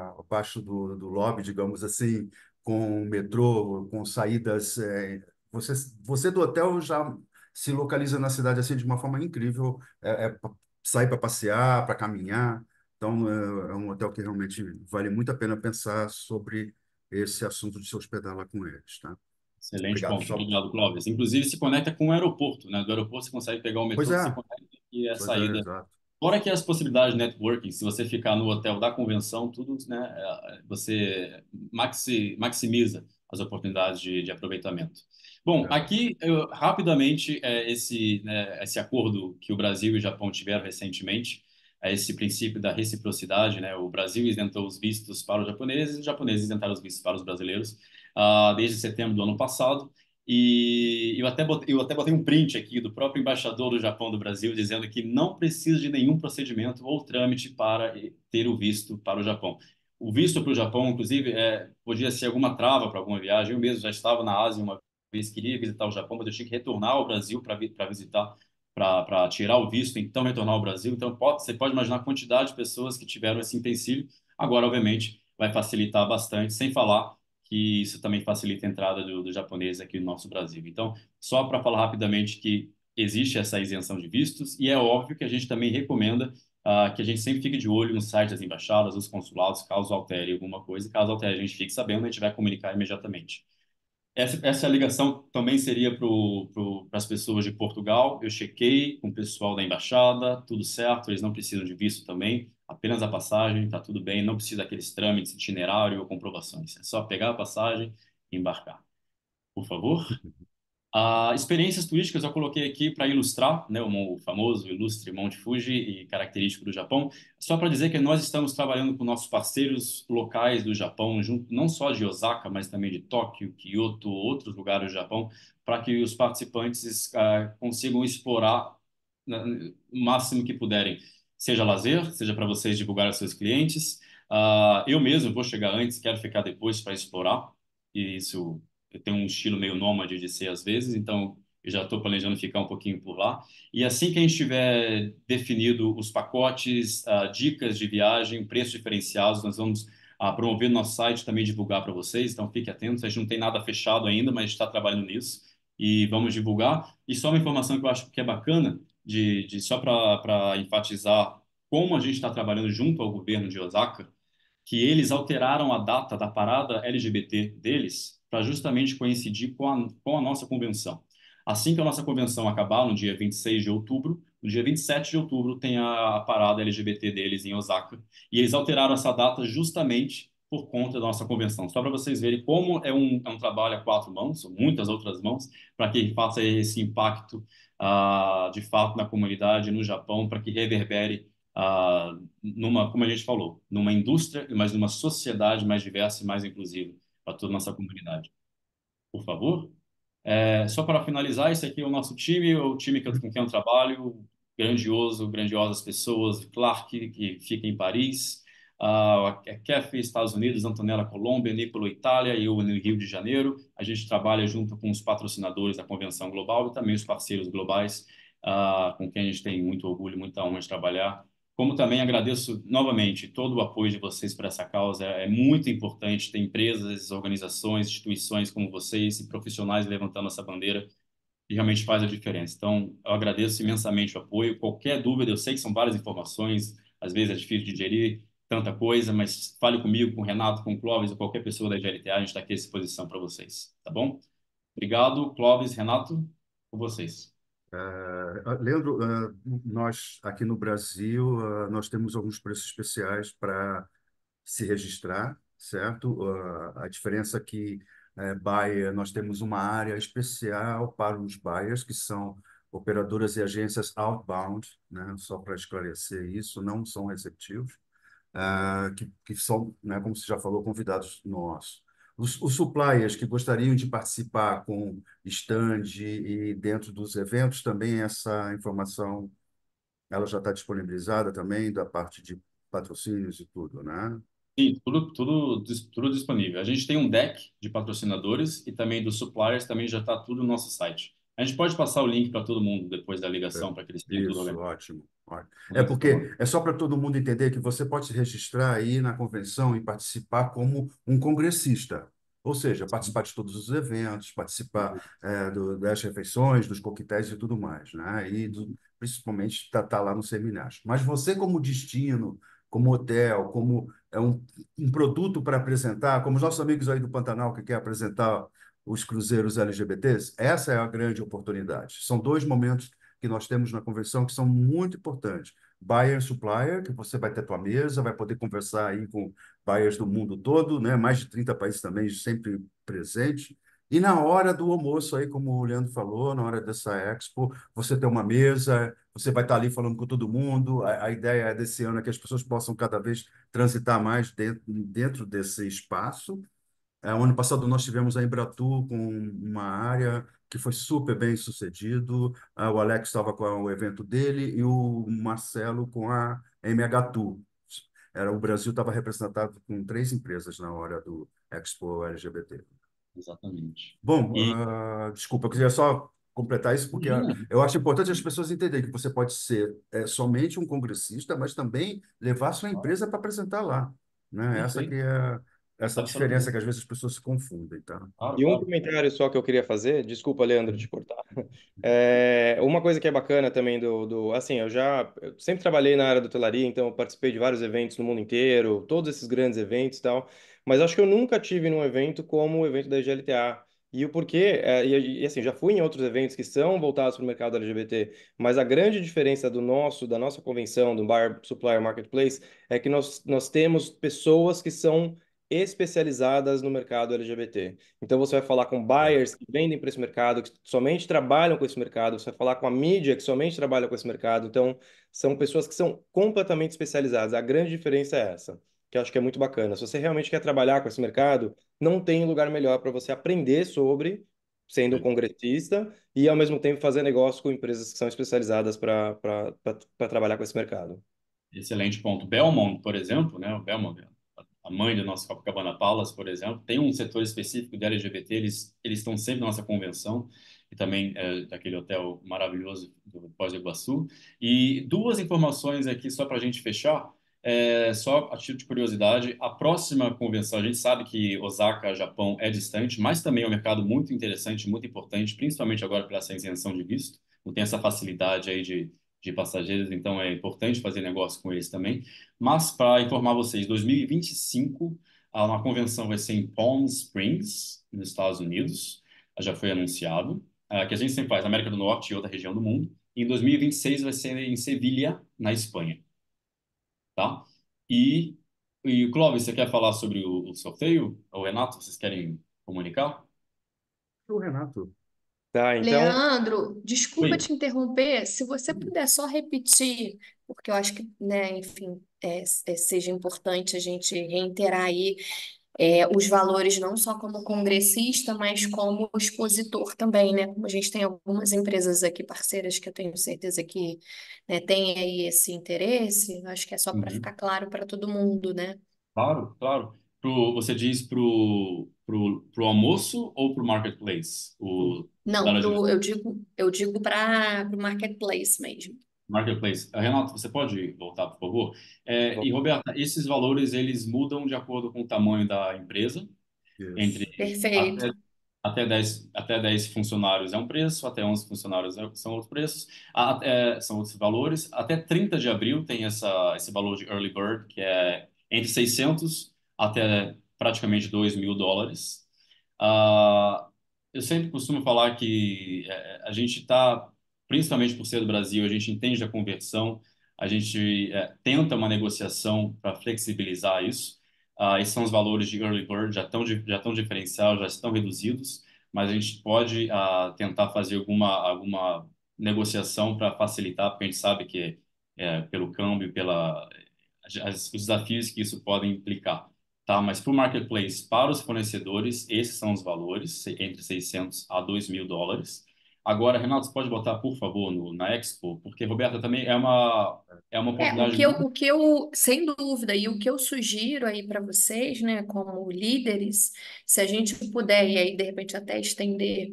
ah, abaixo do, do lobby, digamos assim, com o metrô, com saídas... É, você, você do hotel já se localiza na cidade assim de uma forma incrível. É, é, sair para passear, para caminhar. Então, é, é, um hotel que realmente vale muito a pena pensar sobre esse assunto de se hospedar lá com eles, tá? Excelente obrigado, ponto. Obrigado, Clóvis. Inclusive, se conecta com o aeroporto, né? Do aeroporto você consegue pegar o metrô, é. se conecta e é a pois é, saída. É, exato. Fora que as possibilidades de networking, se você ficar no hotel da convenção, tudo, né? Você maxi, maximiza as oportunidades de, de aproveitamento. Bom, é. aqui eu, rapidamente é, esse né, esse acordo que o Brasil e o Japão tiveram recentemente, é esse princípio da reciprocidade, né? O Brasil isentou os vistos para os japoneses, os japoneses isentaram os vistos para os brasileiros uh, desde setembro do ano passado. E eu até, botei, eu até botei um print aqui do próprio embaixador do Japão do Brasil dizendo que não precisa de nenhum procedimento ou trâmite para ter o visto para o Japão o visto para o Japão, inclusive, é, podia ser alguma trava para alguma viagem. Eu mesmo já estava na Ásia uma vez, queria visitar o Japão, mas eu tinha que retornar ao Brasil para visitar, para tirar o visto, então retornar ao Brasil. Então, pode, você pode imaginar a quantidade de pessoas que tiveram esse intensivo. Agora, obviamente, vai facilitar bastante, sem falar que isso também facilita a entrada do, do japonês aqui no nosso Brasil. Então, só para falar rapidamente que existe essa isenção de vistos e é óbvio que a gente também recomenda uh, que a gente sempre fique de olho no site das embaixadas, dos consulados, caso altere alguma coisa, caso altere a gente fique sabendo, a gente vai comunicar imediatamente. Essa, essa ligação também seria para as pessoas de Portugal. Eu chequei com o pessoal da embaixada, tudo certo, eles não precisam de visto também, apenas a passagem, está tudo bem, não precisa daqueles trâmites, itinerário ou comprovações. É só pegar a passagem e embarcar. Por favor. Ah, experiências turísticas eu coloquei aqui para ilustrar né, o famoso, ilustre Monte Fuji e característico do Japão, só para dizer que nós estamos trabalhando com nossos parceiros locais do Japão, junto não só de Osaka, mas também de Tóquio, Kyoto, outros lugares do Japão, para que os participantes ah, consigam explorar né, o máximo que puderem, seja lazer, seja para vocês divulgar aos seus clientes. Ah, eu mesmo vou chegar antes, quero ficar depois para explorar, e isso eu tenho um estilo meio nômade de ser às vezes, então eu já estou planejando ficar um pouquinho por lá. E assim que a gente tiver definido os pacotes, uh, dicas de viagem, preços diferenciados, nós vamos uh, promover no nosso site também divulgar para vocês. Então fique atento. A gente não tem nada fechado ainda, mas está trabalhando nisso e vamos divulgar. E só uma informação que eu acho que é bacana, de, de só para enfatizar como a gente está trabalhando junto ao governo de Osaka, que eles alteraram a data da parada LGBT deles para justamente coincidir com a, com a nossa convenção. Assim que a nossa convenção acabar, no dia 26 de outubro, no dia 27 de outubro tem a, a parada LGBT deles em Osaka. E eles alteraram essa data justamente por conta da nossa convenção. Só para vocês verem como é um, é um trabalho a quatro mãos, muitas outras mãos, para que faça esse impacto uh, de fato na comunidade, no Japão, para que reverbere uh, numa, como a gente falou, numa indústria, mas numa sociedade mais diversa e mais inclusiva para toda a nossa comunidade. Por favor. É, só para finalizar, esse aqui é o nosso time, o time com quem eu trabalho, grandioso, grandiosas pessoas, Clark, que fica em Paris, a Kef, Estados Unidos, Antonella, Colômbia, Nicolo, Itália e eu no Rio de Janeiro. A gente trabalha junto com os patrocinadores da Convenção Global e também os parceiros globais, uh, com quem a gente tem muito orgulho, muita honra de trabalhar como também agradeço novamente todo o apoio de vocês para essa causa. É, é muito importante ter empresas, organizações, instituições como vocês e profissionais levantando essa bandeira que realmente faz a diferença. Então, eu agradeço imensamente o apoio. Qualquer dúvida, eu sei que são várias informações, às vezes é difícil de digerir tanta coisa, mas fale comigo, com o Renato, com o Clóvis ou qualquer pessoa da GLTA, a gente está aqui à disposição para vocês, tá bom? Obrigado, Clóvis, Renato, por vocês. Ah, Leandro, uh, nós aqui no Brasil, uh, nós temos alguns preços especiais para se registrar, certo? a diferença é que eh, buyer, nós temos uma área especial para os buyers, que são operadoras e agências outbound, né? só para esclarecer isso, não são receptivos, que, que, são, né, como você já falou, convidados nossos. Os, os suppliers que gostariam de participar com stand e dentro dos eventos, também essa informação ela já está disponibilizada também da parte de patrocínios e tudo, né? Sim, tudo, tudo, tudo disponível. A gente tem um deck de patrocinadores e também dos suppliers, também já está tudo no nosso site. A gente pode passar o link para todo mundo depois da ligação, é, para que eles tenham tudo organizado. Ótimo, ótimo. É porque tá é só para todo mundo entender que você pode se registrar aí na convenção e participar como um congressista. Ou seja, participar de todos os eventos, participar é, do, das refeições, dos coquetéis e tudo mais, né? E do, principalmente estar tá, tá lá no seminário. Mas você, como destino, como hotel, como é um, um produto para apresentar, como os nossos amigos aí do Pantanal que quer apresentar os cruzeiros LGBTs? Essa é a grande oportunidade. São dois momentos que nós temos na convenção que são muito importantes. Buyer Supplier, que você vai ter tua mesa, vai poder conversar aí com buyers do mundo todo, né? mais de 30 países também sempre presente. E na hora do almoço, aí, como o Leandro falou, na hora dessa expo, você tem uma mesa, você vai estar ali falando com todo mundo. A, a ideia é desse ano é que as pessoas possam cada vez transitar mais dentro, dentro desse espaço. É, ano passado nós tivemos a Embratur com uma área que foi super bem sucedido. Ah, o Alex estava com o evento dele e o Marcelo com a MHTU. Era, o Brasil estava representado com três empresas na hora do Expo LGBT. Exatamente. Bom, e... uh, desculpa, eu queria só completar isso, porque Sim. eu acho importante as pessoas entenderem que você pode ser é, somente um congressista, mas também levar sua empresa para apresentar lá. Né? Essa que é essa diferença que às vezes as pessoas se confundem, tá? E um comentário só que eu queria fazer, desculpa, Leandro, de uhum. cortar. É, uma coisa que é bacana também do, do assim, eu já eu sempre trabalhei na área do telaria, então eu participei de vários eventos no mundo inteiro, todos esses grandes eventos e tal, mas acho que eu nunca tive num evento como o evento da GLTA. E o porquê, é, e, e, assim, já fui em outros eventos que são voltados para o mercado LGBT, mas a grande diferença do nosso, da nossa convenção, do Buyer Supplier Marketplace, é que nós, nós temos pessoas que são especializadas no mercado LGBT. Então você vai falar com buyers que vendem para esse mercado, que somente trabalham com esse mercado, você vai falar com a mídia que somente trabalha com esse mercado. Então são pessoas que são completamente especializadas. A grande diferença é essa, que eu acho que é muito bacana. Se você realmente quer trabalhar com esse mercado, não tem lugar melhor para você aprender sobre sendo um congressista e ao mesmo tempo fazer negócio com empresas que são especializadas para trabalhar com esse mercado. Excelente ponto. Belmont, por exemplo, né? O Belmont, a mãe do nosso Copacabana Palas, por exemplo, tem um setor específico de LGBT, eles, eles estão sempre na nossa convenção, e também é, daquele hotel maravilhoso do Pós do Iguaçu. E duas informações aqui só para a gente fechar, é, só a título de curiosidade, a próxima convenção, a gente sabe que Osaka, Japão, é distante, mas também é um mercado muito interessante, muito importante, principalmente agora pela isenção de visto, não tem essa facilidade aí de de passageiros, então é importante fazer negócio com eles também. Mas para informar vocês, 2025, uma convenção vai ser em Palm Springs, nos Estados Unidos, já foi anunciado, é, que a gente sempre faz na América do Norte e outra região do mundo. E em 2026 vai ser em Sevilha, na Espanha. Tá? E, e Clóvis, você quer falar sobre o, o sorteio? O Renato, vocês querem comunicar? O Renato, Tá, então. Leandro, desculpa te interromper, se você puder só repetir, porque eu acho que, né, enfim, é, é, seja importante a gente reiterar aí é, os valores não só como congressista, mas como expositor também, né? Como a gente tem algumas empresas aqui parceiras que eu tenho certeza que né, tem aí esse interesse, acho que é só para uhum. ficar claro para todo mundo, né? Claro, claro. Pro, você diz para o almoço ou para o marketplace? O, não, pro, eu digo, eu digo para o marketplace mesmo. Marketplace. Eh, Renato, você pode voltar, por favor? É, e, Roberta, esses valores, eles mudam de acordo com o tamanho da empresa? Entre Perfeito. Até, até 10, até 10 funcionários é um preço, até 11 funcionários é, são outros preços, até, eh, são outros valores. Até 30 de abril tem essa, esse valor de early bird, que é entre 600 até praticamente 2 mil dólares. Uh, eu sempre costumo falar que é, é, a gente está, principalmente por ser do Brasil, a gente entende a conversão, a gente é, tenta uma negociação para flexibilizar isso. Ah, esses são os valores de early bird, já estão já tão diferenciados, já estão reduzidos, mas a gente pode ah, tentar fazer alguma, alguma negociação para facilitar, porque a gente sabe que é, pelo câmbio, pela, as, os desafios que isso pode implicar tá? Mas para o marketplace, para os fornecedores, esses são os valores, entre 600 a 2 mil dólares. Agora, Renato, você pode botar, por favor, no, na Expo, porque, Roberta, também é uma, é uma oportunidade. É, o, que eu, o que eu, sem dúvida, e o que eu sugiro aí para vocês, né, como líderes, se a gente puder, e aí, de repente, até estender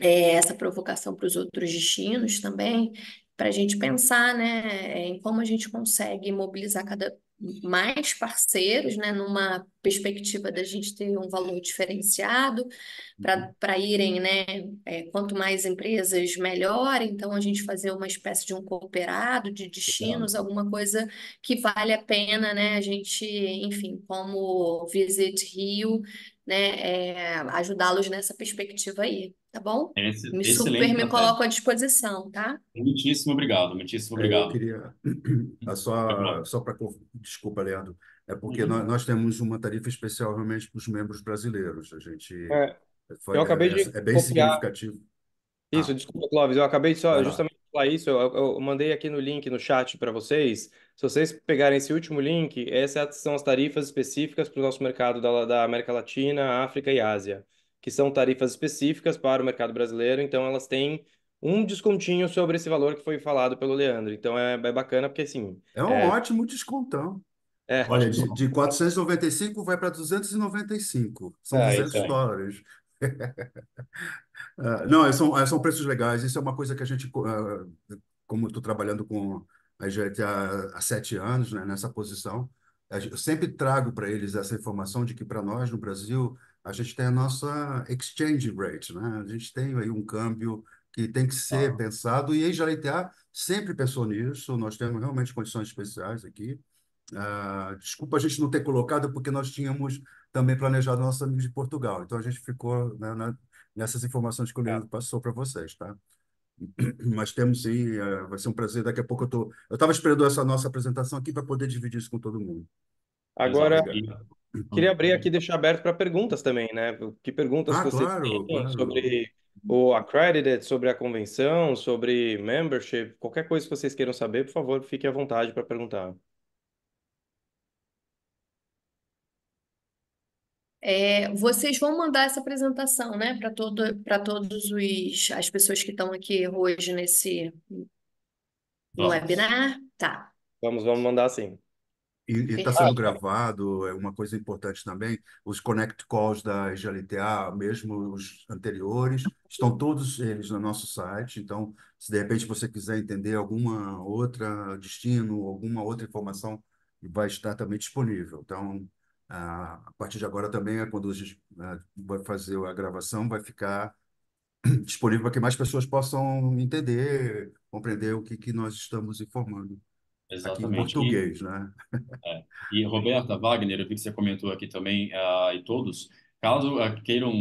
é, essa provocação para os outros destinos também, para a gente pensar né, em como a gente consegue mobilizar cada mais parceiros, né, numa perspectiva da gente ter um valor diferenciado para uhum. irem, né, é, quanto mais empresas, melhor. Então, a gente fazer uma espécie de um cooperado de destinos, Legal. alguma coisa que vale a pena, né, a gente, enfim, como Visit Rio, né, é, ajudá-los nessa perspectiva aí. Tá bom? Esse, me super me coloco à disposição, tá? Muitíssimo obrigado, muitíssimo é, obrigado. Eu queria, só, só para, desculpa, Leandro, é porque uhum. nós, nós, temos uma tarifa especial realmente para os membros brasileiros, a gente... É, foi, eu acabei é, de é bem significativo. Isso, ah. desculpa, Clóvis, eu acabei de só, ah. justamente falar isso, eu, eu, mandei aqui no link, no chat para vocês, se vocês pegarem esse último link, essas são as tarifas específicas para o nosso mercado da, da América Latina, África e Ásia que são tarifas específicas para o mercado brasileiro, então elas têm um descontinho sobre esse valor que foi falado pelo Leandro. Então é, é bacana, porque assim. É um é... ótimo descontão. É. Olha, de, de 495 vai para 295. São é, 200 então. dólares. Ah, não, é, são, é, são preços legais. Isso é uma coisa que a gente, ah, como estou trabalhando com a gente há, há sete anos, né, nessa posição, eu sempre trago para eles essa informação de que para nós no Brasil a gente tem a nossa exchange rate, né? A gente tem aí um câmbio que tem que ser ah. pensado, e a Jareteá sempre pensou nisso, nós temos realmente condições especiais aqui. Uh, desculpa a gente não ter colocado, porque nós tínhamos também planejado nossos amigos de Portugal, então a gente ficou né, na, nessas informações que o Leandro é. passou para vocês, tá? Mas temos sim, uh, vai ser um prazer. Daqui a pouco eu tô, eu estava esperando essa nossa apresentação aqui para poder dividir isso com todo mundo. Agora, Queria abrir aqui e deixar aberto para perguntas também, né? Que perguntas ah, vocês claro, têm claro. sobre o Accredited, sobre a convenção, sobre membership, qualquer coisa que vocês queiram saber, por favor, fique à vontade para perguntar. É, vocês vão mandar essa apresentação, né, para todo, para todos os as pessoas que estão aqui hoje nesse Nossa. webinar, tá? Vamos, vamos mandar sim. E está sendo gravado, é uma coisa importante também. Os connect calls da IGLTA, mesmo os anteriores, estão todos eles no nosso site. Então, se de repente você quiser entender alguma outra destino, alguma outra informação, vai estar também disponível. Então, a partir de agora também, é quando a gente vai fazer a gravação, vai ficar disponível para que mais pessoas possam entender, compreender o que, que nós estamos informando. Exatamente. Aqui em português, e, né? É. E Roberta, Wagner, eu vi que você comentou aqui também, uh, e todos, caso uh, queiram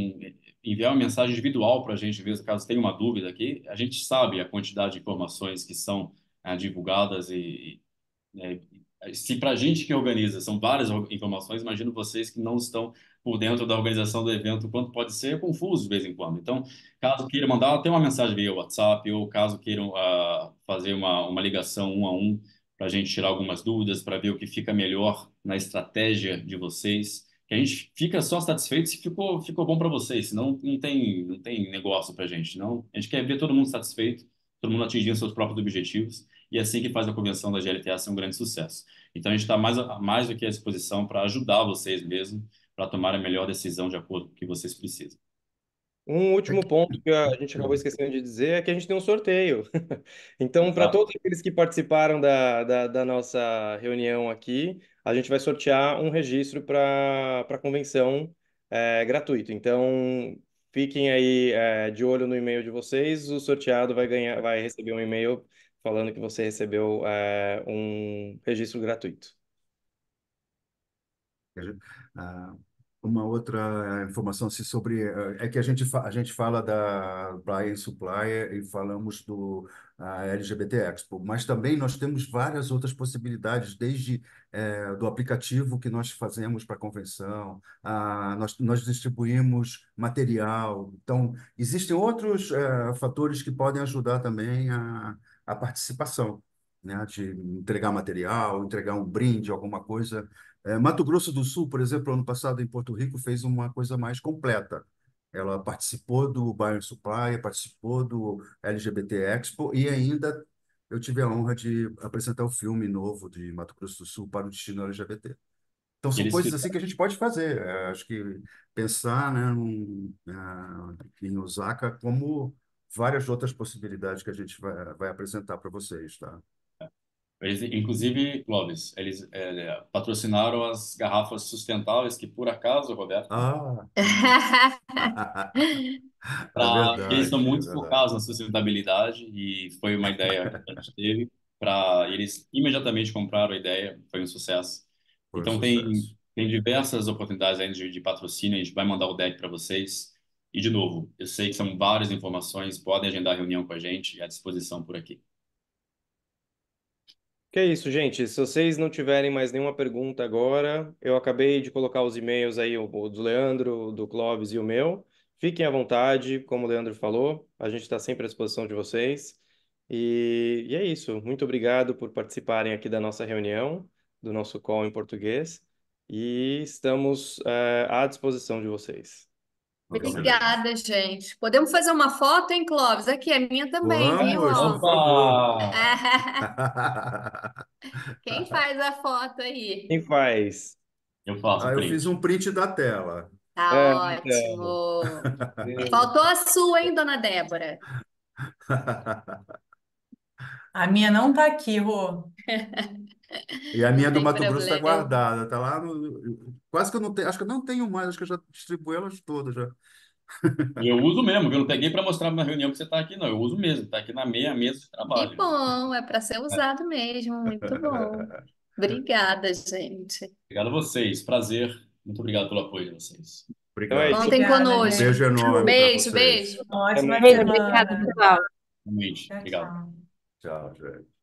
enviar uma mensagem individual para a gente, mesmo caso tenha uma dúvida aqui, a gente sabe a quantidade de informações que são uh, divulgadas e, né, e se para a gente que organiza são várias informações, imagino vocês que não estão por dentro da organização do evento, quanto pode ser confuso de vez em quando. Então, caso queiram mandar até uma mensagem via WhatsApp, ou caso queiram fazer uma, uma ligação um a um, para a gente tirar algumas dúvidas, para ver o que fica melhor na estratégia de vocês. Que a gente fica só satisfeito se ficou, ficou bom para vocês, senão não tem, não tem negócio para a gente. Não, a gente quer ver todo mundo satisfeito, todo mundo atingindo seus próprios objetivos, e é assim que faz a convenção da GLTA ser um grande sucesso. Então a gente está mais, mais do que à disposição para ajudar vocês mesmo, para tomar a melhor decisão de acordo com o que vocês precisam. Um último ponto que a gente acabou esquecendo de dizer é que a gente tem um sorteio. Então, para todos aqueles que participaram da, da, da, nossa reunião aqui, a gente vai sortear um registro para a convenção é, gratuito. Então, fiquem aí é, de olho no e-mail de vocês. O sorteado vai, ganhar, vai receber um e-mail falando que você recebeu é, um registro gratuito. Uh, uma outra informação assim, sobre. Eh, é que a gente, a gente fala da Brian Supplier e falamos do LGBT Expo, mas também nós temos várias outras possibilidades, desde é, do aplicativo que nós fazemos para a convenção, a, nós, nós distribuímos material. Então, existem outros é, fatores que podem ajudar também a, a participação, né? de entregar material, entregar um brinde, alguma coisa é, Mato Grosso do Sul, por exemplo, ano passado em Porto Rico, fez uma coisa mais completa. Ela participou do Bayern Supply, participou do LGBT Expo e ainda eu tive a honra de apresentar o um filme novo de Mato Grosso do Sul para o destino LGBT. Então são Eles coisas assim que a gente pode fazer. É, acho que pensar né, é, em Osaka como várias outras possibilidades que a gente vai, vai apresentar para vocês, tá? Eles, inclusive, Clóvis, eles é, patrocinaram as garrafas sustentáveis que, por acaso, Roberto, ah. pra, é verdade, eles são é muito é focados na sustentabilidade e foi uma ideia que a gente teve para eles imediatamente compraram a ideia, foi um sucesso. Foi então sucesso. tem tem diversas oportunidades ainda de, de patrocínio, a gente vai mandar o deck para vocês. E de novo, eu sei que são várias informações, podem agendar reunião com a gente, é à disposição por aqui. Que é isso, gente. Se vocês não tiverem mais nenhuma pergunta agora, eu acabei de colocar os e-mails aí, o do Leandro, do Clóvis e o meu. Fiquem à vontade, como o Leandro falou, a gente está sempre à disposição de vocês. E, e é isso. Muito obrigado por participarem aqui da nossa reunião, do nosso call em português. E estamos uh, à disposição de vocês. Obrigada, gente. Podemos fazer uma foto, hein, Clóvis? Aqui é minha também, Vamos, viu? Quem faz a foto aí? Quem faz? Eu faço. Ah, eu fiz um print da tela. Tá é, então. ótimo. É. Faltou a sua, hein, dona Débora? A minha não tá aqui, Rô. E a minha Não do tem Mato Grosso está problema. guardada, tá lá no. Quase que eu não tenho, acho que eu não tenho mais, acho que eu já distribuí elas todas já. Eu uso mesmo, eu não peguei para mostrar na reunião que você está aqui, não. Eu uso mesmo, está aqui na meia mesa de Que trabalho. bom, é para ser usado mesmo, muito bom. Obrigada, gente. Obrigado a vocês, prazer. Muito obrigado pelo apoio de vocês. Obrigado. isso. Contem Obrigada, Um conosco. gente. beijo enorme para Beijo, vocês. beijo. Ótima Beijo, obrigada, pessoal. Realmente, Tchau, obrigado. tchau. Tchau, gente.